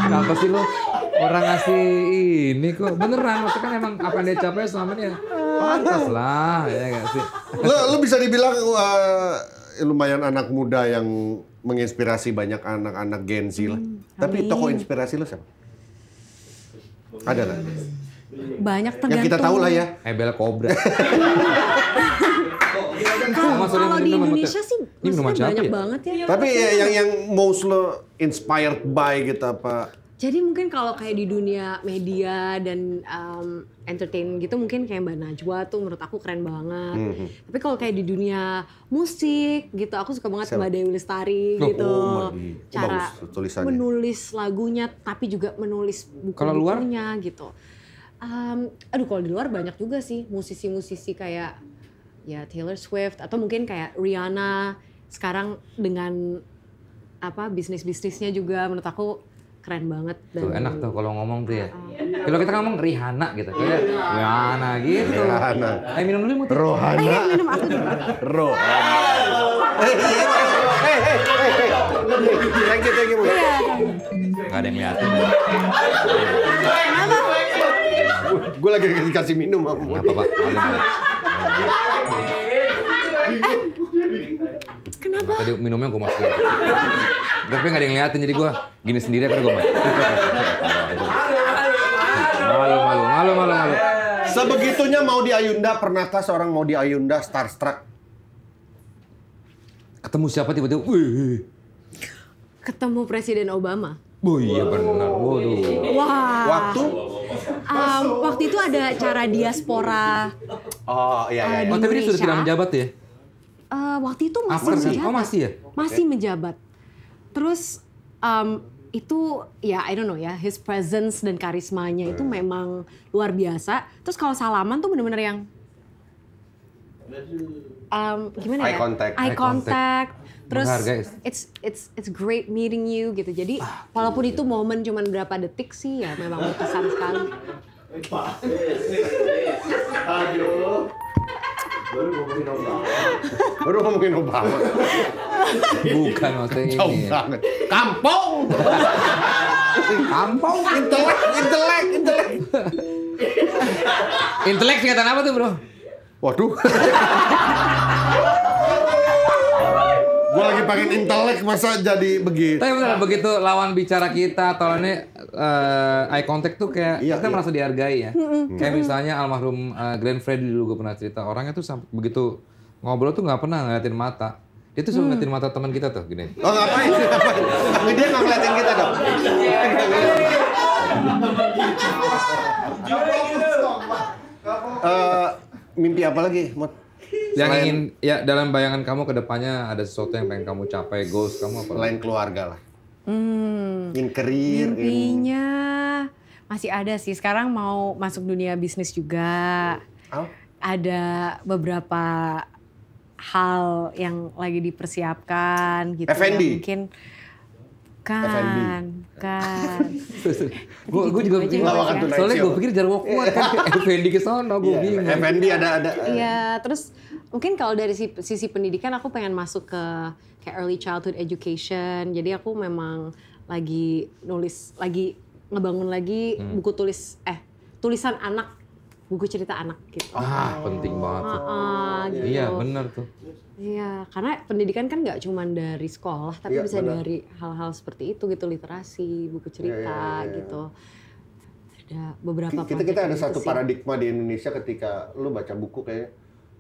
Kenapa sih lo orang ngasih ini kok? Beneran, maksudnya kan emang apa yang dia capai selama ini ya? Pantas lah, ya gak sih? Lo, lo bisa dibilang uh, lumayan anak muda yang menginspirasi banyak anak-anak Gen Z lah. Hmm, Tapi toko inspirasi lo siapa? Ada lah Iya. banyak ya, tergantung. Yang kita tahu lah ya, Ebel eh, Cobra. kalau, di Indonesia sih ini maksudnya banyak ya? banget ya. Tapi ya, yang yang most lo inspired by gitu apa? Jadi mungkin kalau kayak di dunia media dan um, entertain gitu mungkin kayak Mbak Najwa tuh menurut aku keren banget. Mm -hmm. Tapi kalau kayak di dunia musik gitu aku suka banget Sel. Mbak Dewi Lestari oh, gitu. Oh, Cara menulis lagunya tapi juga menulis buku-bukunya gitu um, aduh kalau di luar banyak juga sih musisi-musisi kayak ya Taylor Swift atau mungkin kayak Rihanna sekarang dengan apa bisnis-bisnisnya juga menurut aku keren banget dan tuh, enak tuh kalau ngomong tuh ya. Uh, kalau kita ngomong Rihanna gitu. Kayak iya. Rihanna gitu. Rihanna. Eh minum dulu mau Rohana. Eh, iya, minum aku dulu. Rohana. Eh eh, eh, eh, eh, Thank you, thank you. Enggak iya, ada yang liatin. Gue lagi dikasih minum sama Mudi. Enggak apa-apa. Kenapa? Tadi minumnya gue masukin. Tapi gak ada yang ngeliatin jadi gue gini sendiri aja gue malu. Malu malu malu malu malu. Sebegitunya mau di Ayunda pernahkah seorang mau di Ayunda starstruck? Ketemu siapa tiba-tiba? Ketemu Presiden Obama. Oh iya benar. Waduh. Wah. Waktu um, waktu itu ada acara diaspora. Oh iya iya. Uh, oh, tapi dia sudah tidak menjabat ya? Uh, waktu itu masih Apa oh, menjabat. Oh masih ya? Masih okay. menjabat. Terus um, itu ya I don't know ya his presence dan karismanya itu memang luar biasa. Terus kalau salaman tuh benar-benar yang um, gimana eye ya? Contact. Eye contact. Eye contact Terus Menghargai. it's it's it's great meeting you gitu. Jadi ah, walaupun iya. itu momen cuma berapa detik sih ya memang berkesan sekali. Aduh. Baru ngomongin Obama. Baru ngomongin Obama. Bukan maksudnya ini. Jauh banget. Kampung. Kampung. Intelek, intelek, intelek. intelek singkatan apa tuh bro? Waduh gue lagi pengen intelek masa jadi begitu tapi benar nah. begitu lawan bicara kita atau ini uh, eye contact tuh kayak iya, kita iya. merasa dihargai ya hmm. kayak misalnya almarhum uh, Grand Freddy dulu gue pernah cerita orangnya tuh begitu ngobrol tuh nggak pernah ngeliatin mata dia tuh suka mm. ngeliatin mata teman kita tuh gini oh ngapain ngapain dia nggak ngeliatin kita dong uh, mimpi apa lagi mot yang selain, ingin ya dalam bayangan kamu kedepannya ada sesuatu yang pengen kamu capai goals kamu apa selain keluarga lah hmm, in career mimpinya in... masih ada sih sekarang mau masuk dunia bisnis juga oh. ada beberapa hal yang lagi dipersiapkan gitu F&D. Ya, mungkin kan kan gue gue juga bingung soalnya gue pikir jarwo kuat kan FND ke sana gue iya, bingung FND ada ada iya terus Mungkin kalau dari sisi pendidikan aku pengen masuk ke kayak early childhood education. Jadi aku memang lagi nulis, lagi ngebangun lagi hmm. buku tulis eh tulisan anak, buku cerita anak gitu. Ah, oh. penting banget. Ah, ah, gitu. Iya, benar tuh. Iya, karena pendidikan kan nggak cuma dari sekolah, tapi iya, bisa bener. dari hal-hal seperti itu gitu, literasi, buku iya, cerita iya, iya, iya. gitu. Ada beberapa kita kita ada satu sih. paradigma di Indonesia ketika lu baca buku kayak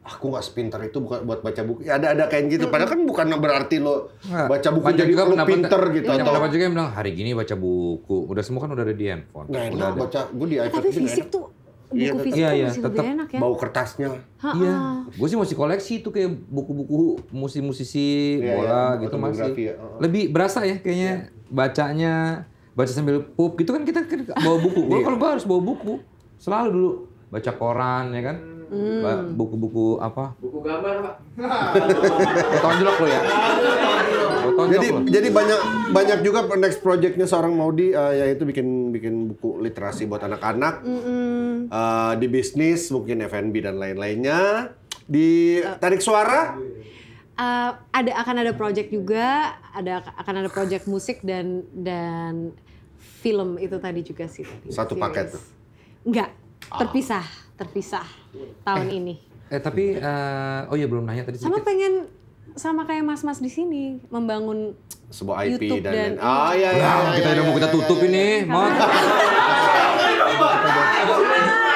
aku nggak sepinter itu bukan buat baca buku. Ya, ada ada kayak gitu. Padahal kan bukan berarti lo baca buku Banyak jadi juga lo pinter ya. gitu. Banyak atau... apa juga yang bilang hari gini baca buku. Udah semua kan udah ada di handphone. Nah, udah ada. baca gue di eh, iPad. Tapi fisik tuh iya, buku iya, fisik iya, iya, tetap enak ya. Bau kertasnya. Iya. Gue sih masih koleksi tuh kayak buku-buku musisi-musisi ya, bola ya, gitu masih. Ya. Lebih berasa ya kayaknya ya. bacanya baca sambil pup gitu kan kita kan bawa buku. Gue iya. kalau gue harus bawa buku selalu dulu baca koran ya kan. Hmm. Buku-buku apa? Buku gambar, Pak. tonjok lo ya. jadi lo. jadi banyak banyak juga next projectnya seorang Maudi uh, eh, yaitu bikin bikin buku literasi buat anak-anak. uh, di bisnis mungkin F&B dan lain-lainnya. Di eh. tarik suara uh, ada akan ada project juga, ada akan ada project musik dan dan film itu tadi juga sih Satu Series. paket. Enggak, terpisah. Ah terpisah tahun eh, ini. Eh tapi uh, oh iya belum nanya tadi. Sedikit. Sama pengen sama kayak mas-mas di sini membangun sebuah IP YouTube dan, dan ah ya iya. nah, kita iya, udah mau kita tutup ini,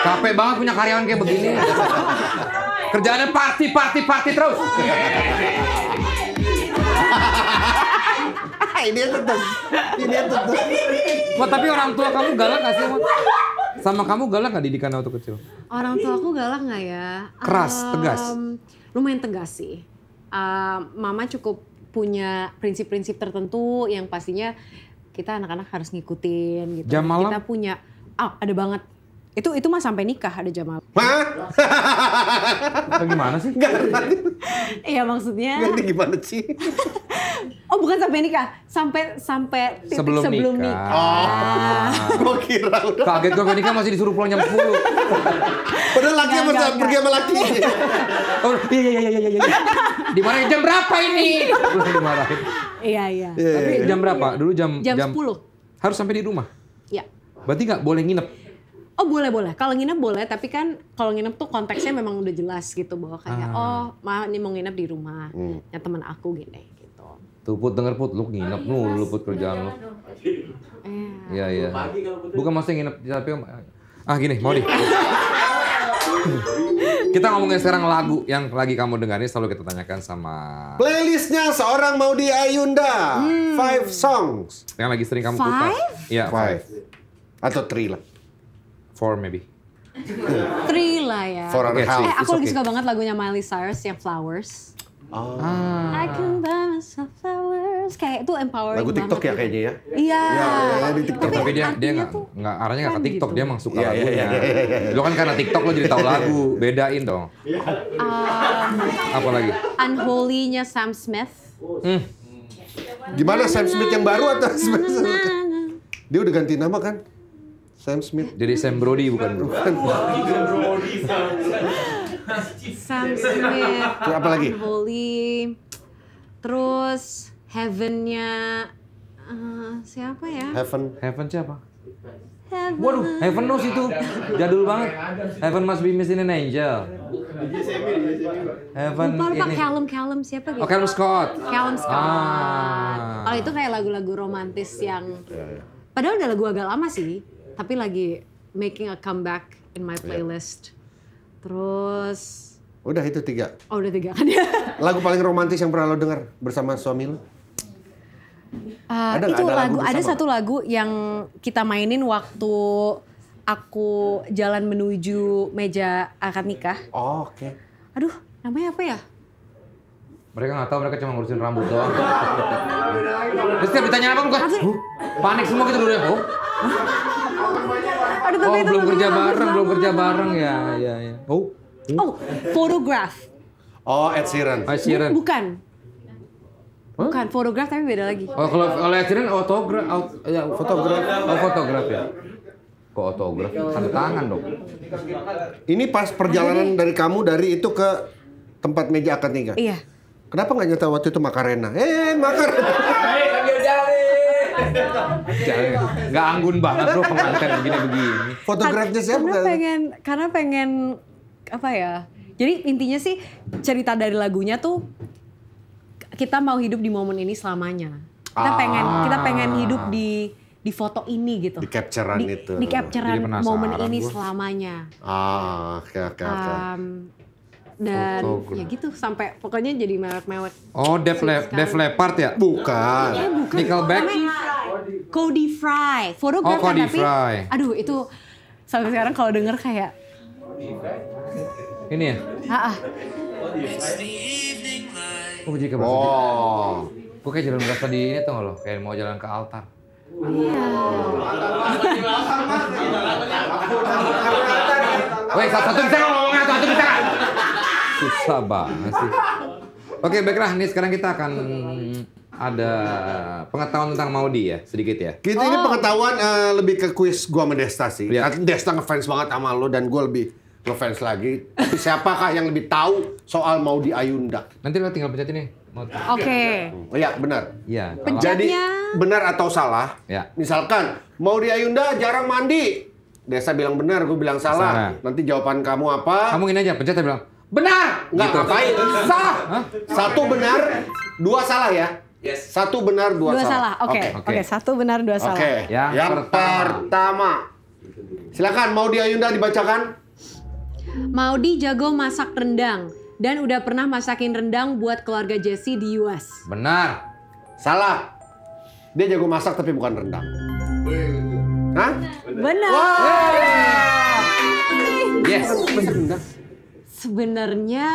Capek banget punya karyawan kayak begini. Kerjaannya party party party terus. ini dia tetep ini iya, dia tetep Wah, tapi orang tua kamu galak gak sih sama kamu galak gak didikan waktu kecil orang tua aku galak gak ya keras um, tegas lumayan tegas sih uh, mama cukup punya prinsip-prinsip tertentu yang pastinya kita anak-anak harus ngikutin gitu jam malam? kita punya ah oh, ada banget itu itu mah sampai nikah ada Jamal. Hah? gimana sih? Gak Iya maksudnya. Gak gimana sih? oh bukan sampai nikah, sampai sampai titik sebelum, sebelum nikah. nikah. Oh, gue kira udah. Kaget gue nikah masih disuruh pulang jam 10. Padahal laki sama pergi sama laki. oh iya iya iya iya iya. Di mana jam berapa ini? Belum marah. Iya, iya iya. Tapi iya, iya. jam berapa? Dulu jam jam, jam 10. Harus sampai di rumah. Iya. Berarti nggak boleh nginep Oh boleh boleh. Kalau nginep boleh, tapi kan kalau nginep tuh konteksnya memang udah jelas gitu bahwa kayak ah. oh ma ini mau nginep di rumah hmm. ya teman aku gini gitu. Tuh put denger put lu nginep oh, iya, lu, lu put kerjaan lu. Iya iya. iya. Bukan maksudnya nginep tapi ah gini mau di. kita ngomongin sekarang lagu yang lagi kamu dengarin selalu kita tanyakan sama playlistnya seorang mau di Ayunda hmm. five songs yang lagi sering kamu putar. Five? Iya five. five atau three lah. Four maybe. Three lah ya. Four and okay, half. Eh, aku lagi okay. suka banget lagunya Miley Cyrus yang Flowers. Oh. Ah. I can buy myself flowers. Kayak itu empowering Lagu TikTok banget ya kayaknya ya? Iya. Ya, ya, ya, di Tapi, Tapi dia, dia gak, tuh, gak, arahnya gak ke TikTok, gitu. dia emang suka yeah, iya, lagunya. Yeah, yeah, yeah, ya. Lo kan karena TikTok lo jadi tahu iya. lagu, bedain dong. Um, Apa lagi? Unholy-nya Sam Smith. Hmm. Gimana Sam Smith yang baru atau Sam Smith? Dia udah ganti nama kan? Sam Smith. Jadi Sam Brody bukan? Bukan. Sam Smith. Terus apa lagi? Holy. Terus Heavennya uh, siapa ya? Heaven. Heaven siapa? Heaven. Waduh, Heaven Knows itu jadul banget. Heaven Must Be Missing an Angel. Heaven Lupa lupa ini. Callum Callum siapa gitu? Oh Scott. Callum Scott. Ah. oh, itu kayak lagu-lagu romantis yang ya, ya. Padahal udah lagu agak lama sih tapi lagi making a comeback in my iya. playlist. Yeah. Terus udah itu tiga. Oh udah tiga kan ya. Lagu paling romantis yang pernah lo dengar bersama suami lo? Uh, ada itu ada lagu, lagu ada satu lagu yang kita mainin waktu aku jalan menuju meja akad nikah. Oh, Oke. Okay. Aduh, namanya apa ya? Mereka nggak tahu, mereka cuma ngurusin rambut doang. Terus setiap ditanya apa, bukan? Panik semua gitu dulu ya, bu oh, belum kerja bareng, belum kerja bareng ya, ya, ya. Oh, hmm. oh, photograph. Oh, Ed Sheeran. Ed Sheeran. Bukan. Bukan fotograf tapi beda lagi. Oh, kalau kalau Ed Sheeran autograf, ya, fotograf, oh fotograf ya. Kok autograf? Tanda tangan dong. Ini pas perjalanan dari kamu dari itu ke tempat meja akad nikah. Iya. Kenapa nggak nyata waktu itu Makarena? Eh, Makarena. Jangan, nggak anggun banget bro pengantin begini-begini. Fotografnya siapa? Karena pengen, karena pengen apa ya? Jadi intinya sih cerita dari lagunya tuh kita mau hidup di momen ini selamanya. Kita ah. pengen, kita ah. pengen hidup di di foto ini gitu. Di capturean itu. Di capturean momen ini gue. selamanya. Ah, oke oke oke dan ya gitu sampai pokoknya jadi mewek-mewek. Oh, Def Le Def Leppard ya? Bukan. Ya, bukan. Nickelback. Cody Fry. Fotografer oh, Cody tapi Fry. aduh itu sampai sekarang kalau denger kayak ini ya? Heeh. Oh, jadi Oh. Gue kayak jalan berasa di ini tuh lo, kayak mau jalan ke altar. Iya. Woi, satu-satu bisa ngomong, satu-satu bisa susah banget sih. Oke, baiklah. Nih sekarang kita akan ada pengetahuan tentang Maudi ya, sedikit ya. Kita ini oh. pengetahuan uh, lebih ke kuis gua sama Desta sih. Ya. Desta ngefans banget sama lo dan gua lebih ngefans lagi. Tapi siapakah yang lebih tahu soal Maudi Ayunda? Nanti lo tinggal pencet ini. Oke. Okay. Oh, iya, benar. Iya. Jadi benar atau salah? Ya. Misalkan Maudi Ayunda jarang mandi. Desa bilang benar, gue bilang salah. salah. Nanti jawaban kamu apa? Kamu ini aja, pencet ya, bilang. Benar. nggak gitu. ngapain. Sah. Satu benar, dua salah ya. Yes. Satu benar, dua, dua salah. Oke. Oke, okay. okay. satu benar, dua salah. Oke. Yang, Yang pertama. pertama. Silakan mau diayunda Ayunda dibacakan. Maudi jago masak rendang dan udah pernah masakin rendang buat keluarga Jesse di US. Benar. Salah. Dia jago masak tapi bukan rendang. Hah? Benar. Wow. Yes. Benar. Sebenarnya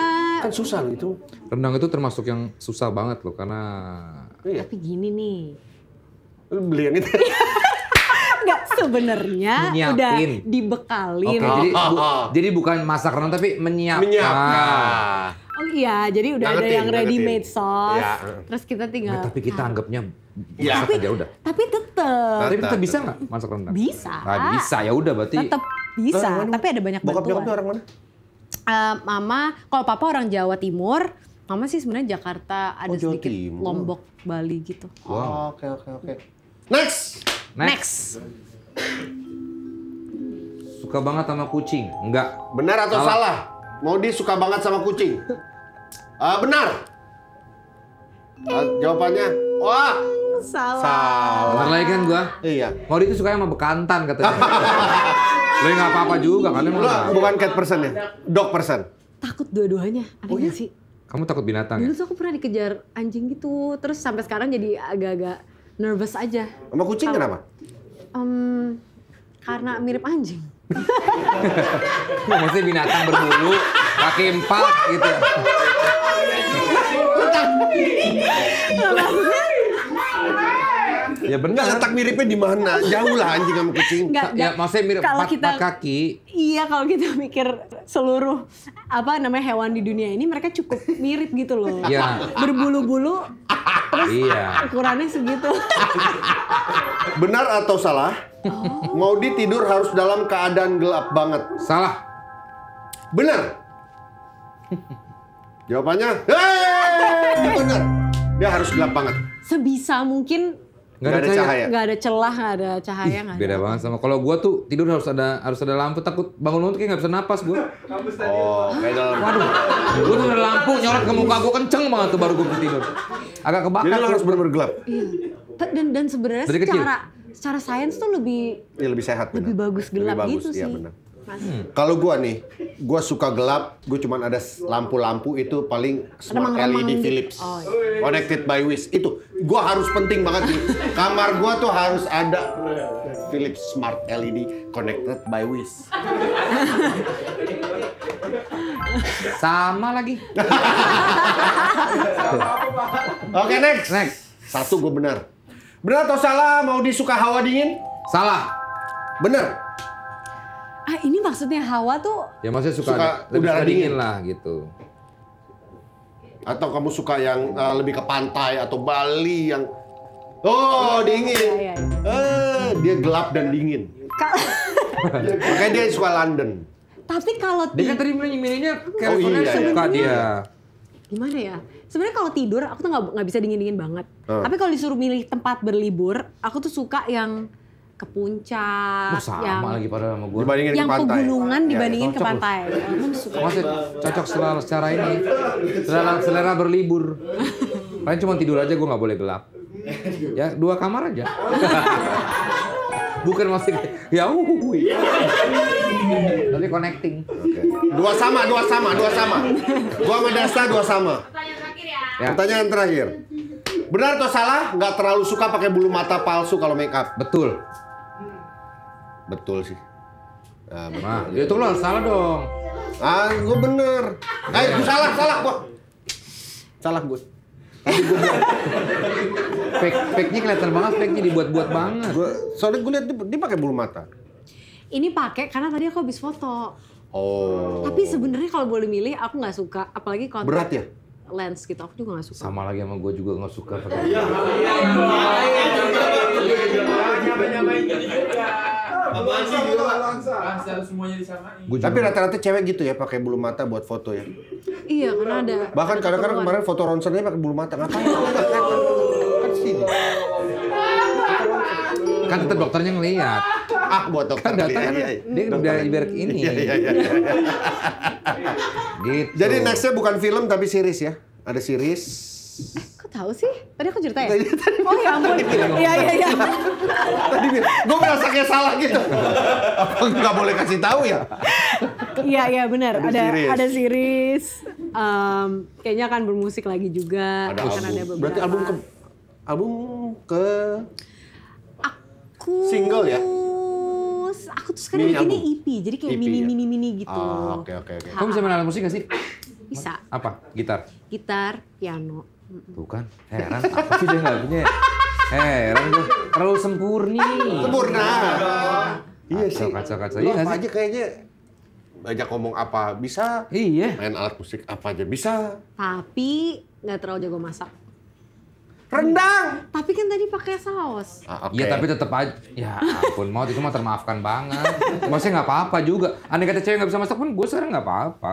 kan susah loh itu. Rendang itu termasuk yang susah banget loh karena iya. Tapi gini nih. Beli yang itu. Enggak, sebenarnya udah dibekalin. Okay, jadi, oh, bu, oh, oh. jadi bukan masak rendang tapi menyiapkan. menyiapkan. Oh iya, jadi udah ngetin, ada yang ready made sauce. Ya. Terus kita tinggal. Nah, tapi kita nah. anggapnya ya. tapi, aja udah. Tapi tetep. Tapi tetep bisa nggak masak rendang? Bisa. Nah, bisa ya udah berarti. Tetep bisa, tapi ada banyak bantuan. Bokap orang mana? uh, mama kalau papa orang Jawa Timur mama sih sebenarnya Jakarta ada oh, sedikit Timur. Lombok Bali gitu wow oh, oke oke oke next next, next suka banget sama kucing? Enggak. Benar atau salah? salah? Maudi suka banget sama kucing. Uh, benar. Uh, jawabannya, wah Salah. Salah. lagi kan gua? Iya. Mori itu suka sama bekantan katanya. Lo nggak apa-apa juga kan? Lo bukan cat person ya? Dog person. Takut dua-duanya. Aneh oh, iya? sih? Kamu takut binatang Dulu ya? Dulu tuh aku pernah dikejar anjing gitu. Terus sampai sekarang jadi agak-agak nervous aja. Sama kucing Kalo, kenapa? Um, karena mirip anjing. Iya, maksudnya binatang berbulu, kaki empat gitu. Maksudnya ya benar. Letak miripnya di mana? Jauh lah anjing sama kucing. gak. ya, maksudnya mirip kalau empat, kita, empat kaki. Iya, kalau kita mikir seluruh apa namanya hewan di dunia ini mereka cukup mirip gitu loh. Iya. Berbulu-bulu terus iya. ukurannya segitu. benar atau salah? Oh. Maudi tidur harus dalam keadaan gelap banget. Salah. Benar. Jawabannya, hey, benar. Dia harus gelap banget. Sebisa mungkin Gak, ada cahaya. cahaya. Gak ada celah, gak ada cahaya. Ih, gak beda ada. banget sama kalau gua tuh tidur harus ada harus ada lampu takut bangun bangun kayak gak bisa napas gua. oh, kayak dalam. Waduh. gua tuh ada lampu nyorot ke muka gua kenceng banget tuh baru gua tidur. Agak kebakar. Jadi harus benar-benar gelap. Iya. Dan dan sebenarnya secara kecil. secara sains tuh lebih ya, lebih sehat. Lebih bener. bagus gelap lebih bagus, gitu iya, sih. Bener. Hmm. Kalau gua nih, gua suka gelap, gua cuman ada lampu-lampu itu paling smart Remang LED gitu. Philips. Oh, iya. Connected by Wiz. Itu gua harus penting banget nih. Kamar gua tuh harus ada Philips smart LED connected by Wiz. Sama lagi. Oke, okay, next. Next. Satu gue benar. Benar atau salah mau disuka hawa dingin? Salah. Benar. Ah ini maksudnya hawa tuh? Ya maksudnya suka, suka udara dingin. dingin lah gitu. Atau kamu suka yang uh, lebih ke pantai atau Bali yang oh dingin, ya, ya, ya. Eh, dia gelap dan dingin. Ka Makanya dia suka London. Tapi kalau dia kan tadi milihnya oh, California oh, iya, suka iya. dia. Gimana ya? Sebenarnya kalau tidur aku tuh nggak bisa dingin-dingin banget. Uh. Tapi kalau disuruh milih tempat berlibur, aku tuh suka yang ke puncak. Oh, yang sama lagi pada sama gue. Dibandingin yang ke pantai. pegunungan iya, dibandingin ya, ke pantai. Masih cocok selera secara ini. Selera, selera berlibur. Paling cuma tidur aja gue nggak boleh gelap. Ya dua kamar aja. Bukan masih ya uhui. Tapi connecting. Dua sama, dua sama, dua sama. Gua sama Dasta dua sama. Pertanyaan terakhir ya. Ya. Pertanyaan terakhir. Benar atau salah? Nggak terlalu suka pakai bulu mata palsu kalau makeup. Betul. Betul sih. Nah, nah itu lo salah dong. Ah, gue bener. Eh, gue salah, salah kok. Salah gue. gue fake, fake-nya kelihatan banget, fake-nya dibuat-buat banget. Gua, soalnya gue liat dia, dia pakai bulu mata. Ini pakai karena tadi aku habis foto. Oh. Tapi sebenarnya kalau boleh milih, aku nggak suka. Apalagi kalau Berat ya? lens gitu aku juga nggak suka sama lagi sama gue juga nggak suka pakai Gitu? Tapi rata-rata cewek gitu ya pakai bulu mata buat foto ya. Iya, kan ada. Bahkan kadang-kadang kemarin foto ronsennya pakai bulu mata. Ngapain? Kan sini. Kan tetap dokternya ngelihat. Ah, buat dokter kan datang kan iya, iya. dia udah ibarat ini. Iya, gitu. Jadi nextnya bukan film tapi series ya. Ada series, Kok tahu sih? Tadi aku cerita ya? Tadi, tadi oh ya ampun. Iya iya iya. Tadi gue merasa kayak salah gitu. Apa nggak boleh kasih tahu ya? Iya iya benar. Ada series. ada series. Um, kayaknya akan bermusik lagi juga. Ada album. Ada beberapa. Berarti album ke album ke aku single ya? Aku tuh sekarang mini ini EP, jadi kayak e ya? mini, mini mini ya? gitu. Ah, oke oke oke. Kamu bisa main alat musik gak sih? Bisa. Apa? Gitar? Gitar, piano. Tuh kan, heran apa sih dia gak punya? Heran gue terlalu sempurni. Sempurna. Iya sih. Kacau kacau. Iya apa aja kayaknya ajak ngomong apa bisa. Iya. Main alat musik apa aja bisa. Tapi nggak terlalu jago masak. Rendang. Tapi kan tadi pakai saus. Ah, okay. Iya, tapi tetap aja. Ya ampun mau itu mah termaafkan banget. Maksudnya nggak apa-apa juga. Aneh kata cewek nggak bisa masak pun gue sekarang nggak apa-apa.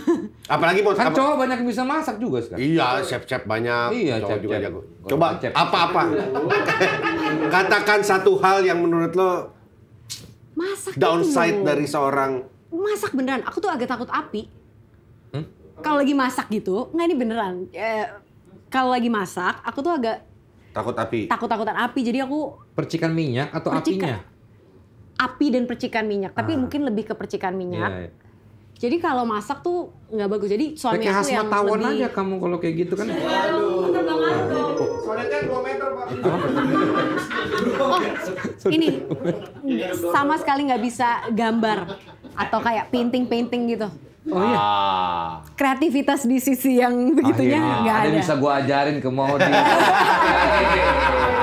Apalagi mau. kan apa? cowok banyak yang bisa masak juga sekarang. Iya, chef-chef banyak. Iya, cowok chef, juga jago. Coba apa-apa. Katakan satu hal yang menurut lo masak downside itu. dari seorang masak beneran. Aku tuh agak takut api. Hmm? Kalau lagi masak gitu, nggak ini beneran. Eh, kalau lagi masak aku tuh agak takut api. Takut takutan api. Jadi aku percikan minyak atau percikan, apinya? Api dan percikan minyak, tapi ah. mungkin lebih ke percikan minyak. Yeah, iya. Jadi kalau masak tuh nggak bagus. Jadi suami Kaya aku yang lebih. tawon aja kamu kalau kayak gitu kan. Waduh, banget dong. Soalnya 2 Oh, ini sama sekali nggak bisa gambar atau kayak painting-painting gitu. Oh iya. Ah. Kreativitas di sisi yang begitunya nggak ada. Ada bisa gue ajarin ke Maudi.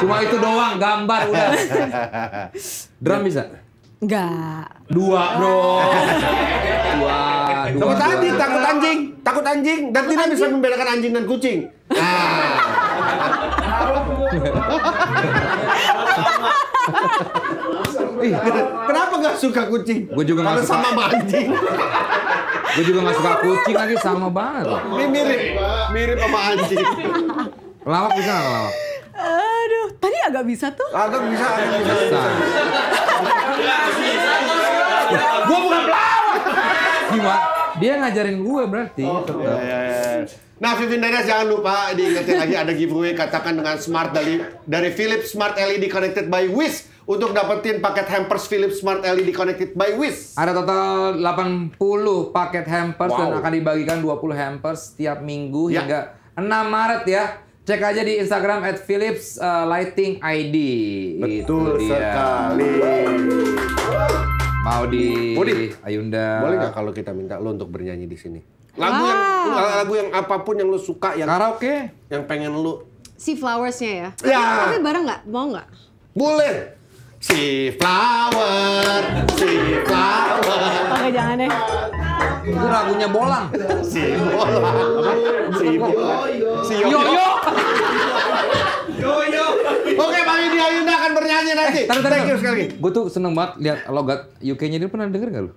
Cuma itu doang gambar udah. Drum bisa? Enggak. Dua bro. Dua. dua takut tadi takut anjing, takut anjing dan tidak bisa membedakan anjing dan kucing. Ah. Ih, kenapa gak suka kucing? Gue juga gak suka. sama anjing. gue juga gak suka kucing lagi sama banget. Ini mirip, mirip sama anjing. Lawak bisa gak lawak? Aduh, tadi agak bisa tuh. Agak bisa, agak bisa. bisa. gue bukan pelawak. Gimana? Dia ngajarin gue berarti. Oh, tetap. Iya, iya, iya. Nah, Vivin Dadas jangan lupa diingetin lagi ada giveaway katakan dengan smart dari dari Philips Smart LED connected by Wish untuk dapetin paket hampers Philips Smart LED Connected by Wiz. Ada total 80 paket hampers wow. dan akan dibagikan 20 hampers setiap minggu ya. hingga 6 Maret ya. Cek aja di Instagram at Philips uh, Lighting ID. Betul Itu sekali. Mau di Budi. Ayunda. Boleh nggak kalau kita minta lo untuk bernyanyi di sini? Lagu wow. yang lagu yang apapun yang lo suka yang karaoke yang pengen lo si flowersnya ya. Ya. Tapi bareng nggak? Mau nggak? Boleh. Si flower, si flower. Oke, jangan deh. Itu lagunya bolang. Si bolang. Si bolang. Si yo, yo Yoyo. Oke, Bang Yudi Ayunda akan bernyanyi nanti. Eh, taruh, Thank sekali Gue tuh seneng banget lihat logat UK-nya. Ini pernah denger gak lu?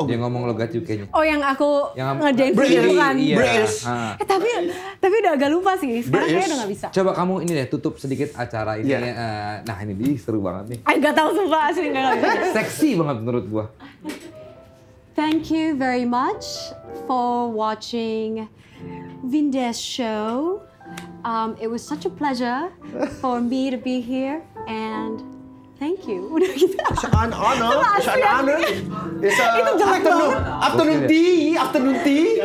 Oh, dia ngomong logat UK-nya. Oh, yang aku yang ngerjain sendiri kan. Iya. Eh, tapi tapi udah agak lupa sih. Sekarang kayaknya udah gak bisa. Coba kamu ini deh tutup sedikit acara ini. Yeah. Iya. Ya. Uh, nah, ini di seru banget nih. Ay, gak tau sumpah asli gak ngerti Seksi banget menurut gua. Thank you very much for watching Vinde's show. Um, it was such a pleasure for me to be here and Thank you. it's an honor. It's an honor. afternoon, afternoon tea. Afternoon tea.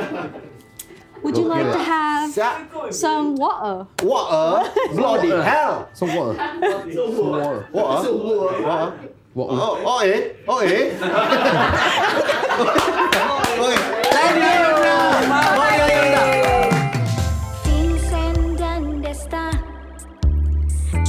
Would you like to have some water? Water? Bloody hell! Some water. Some water. Water. Water. Water. Oh, oh, eh? Oh, eh? okay. Thank you. Thank you.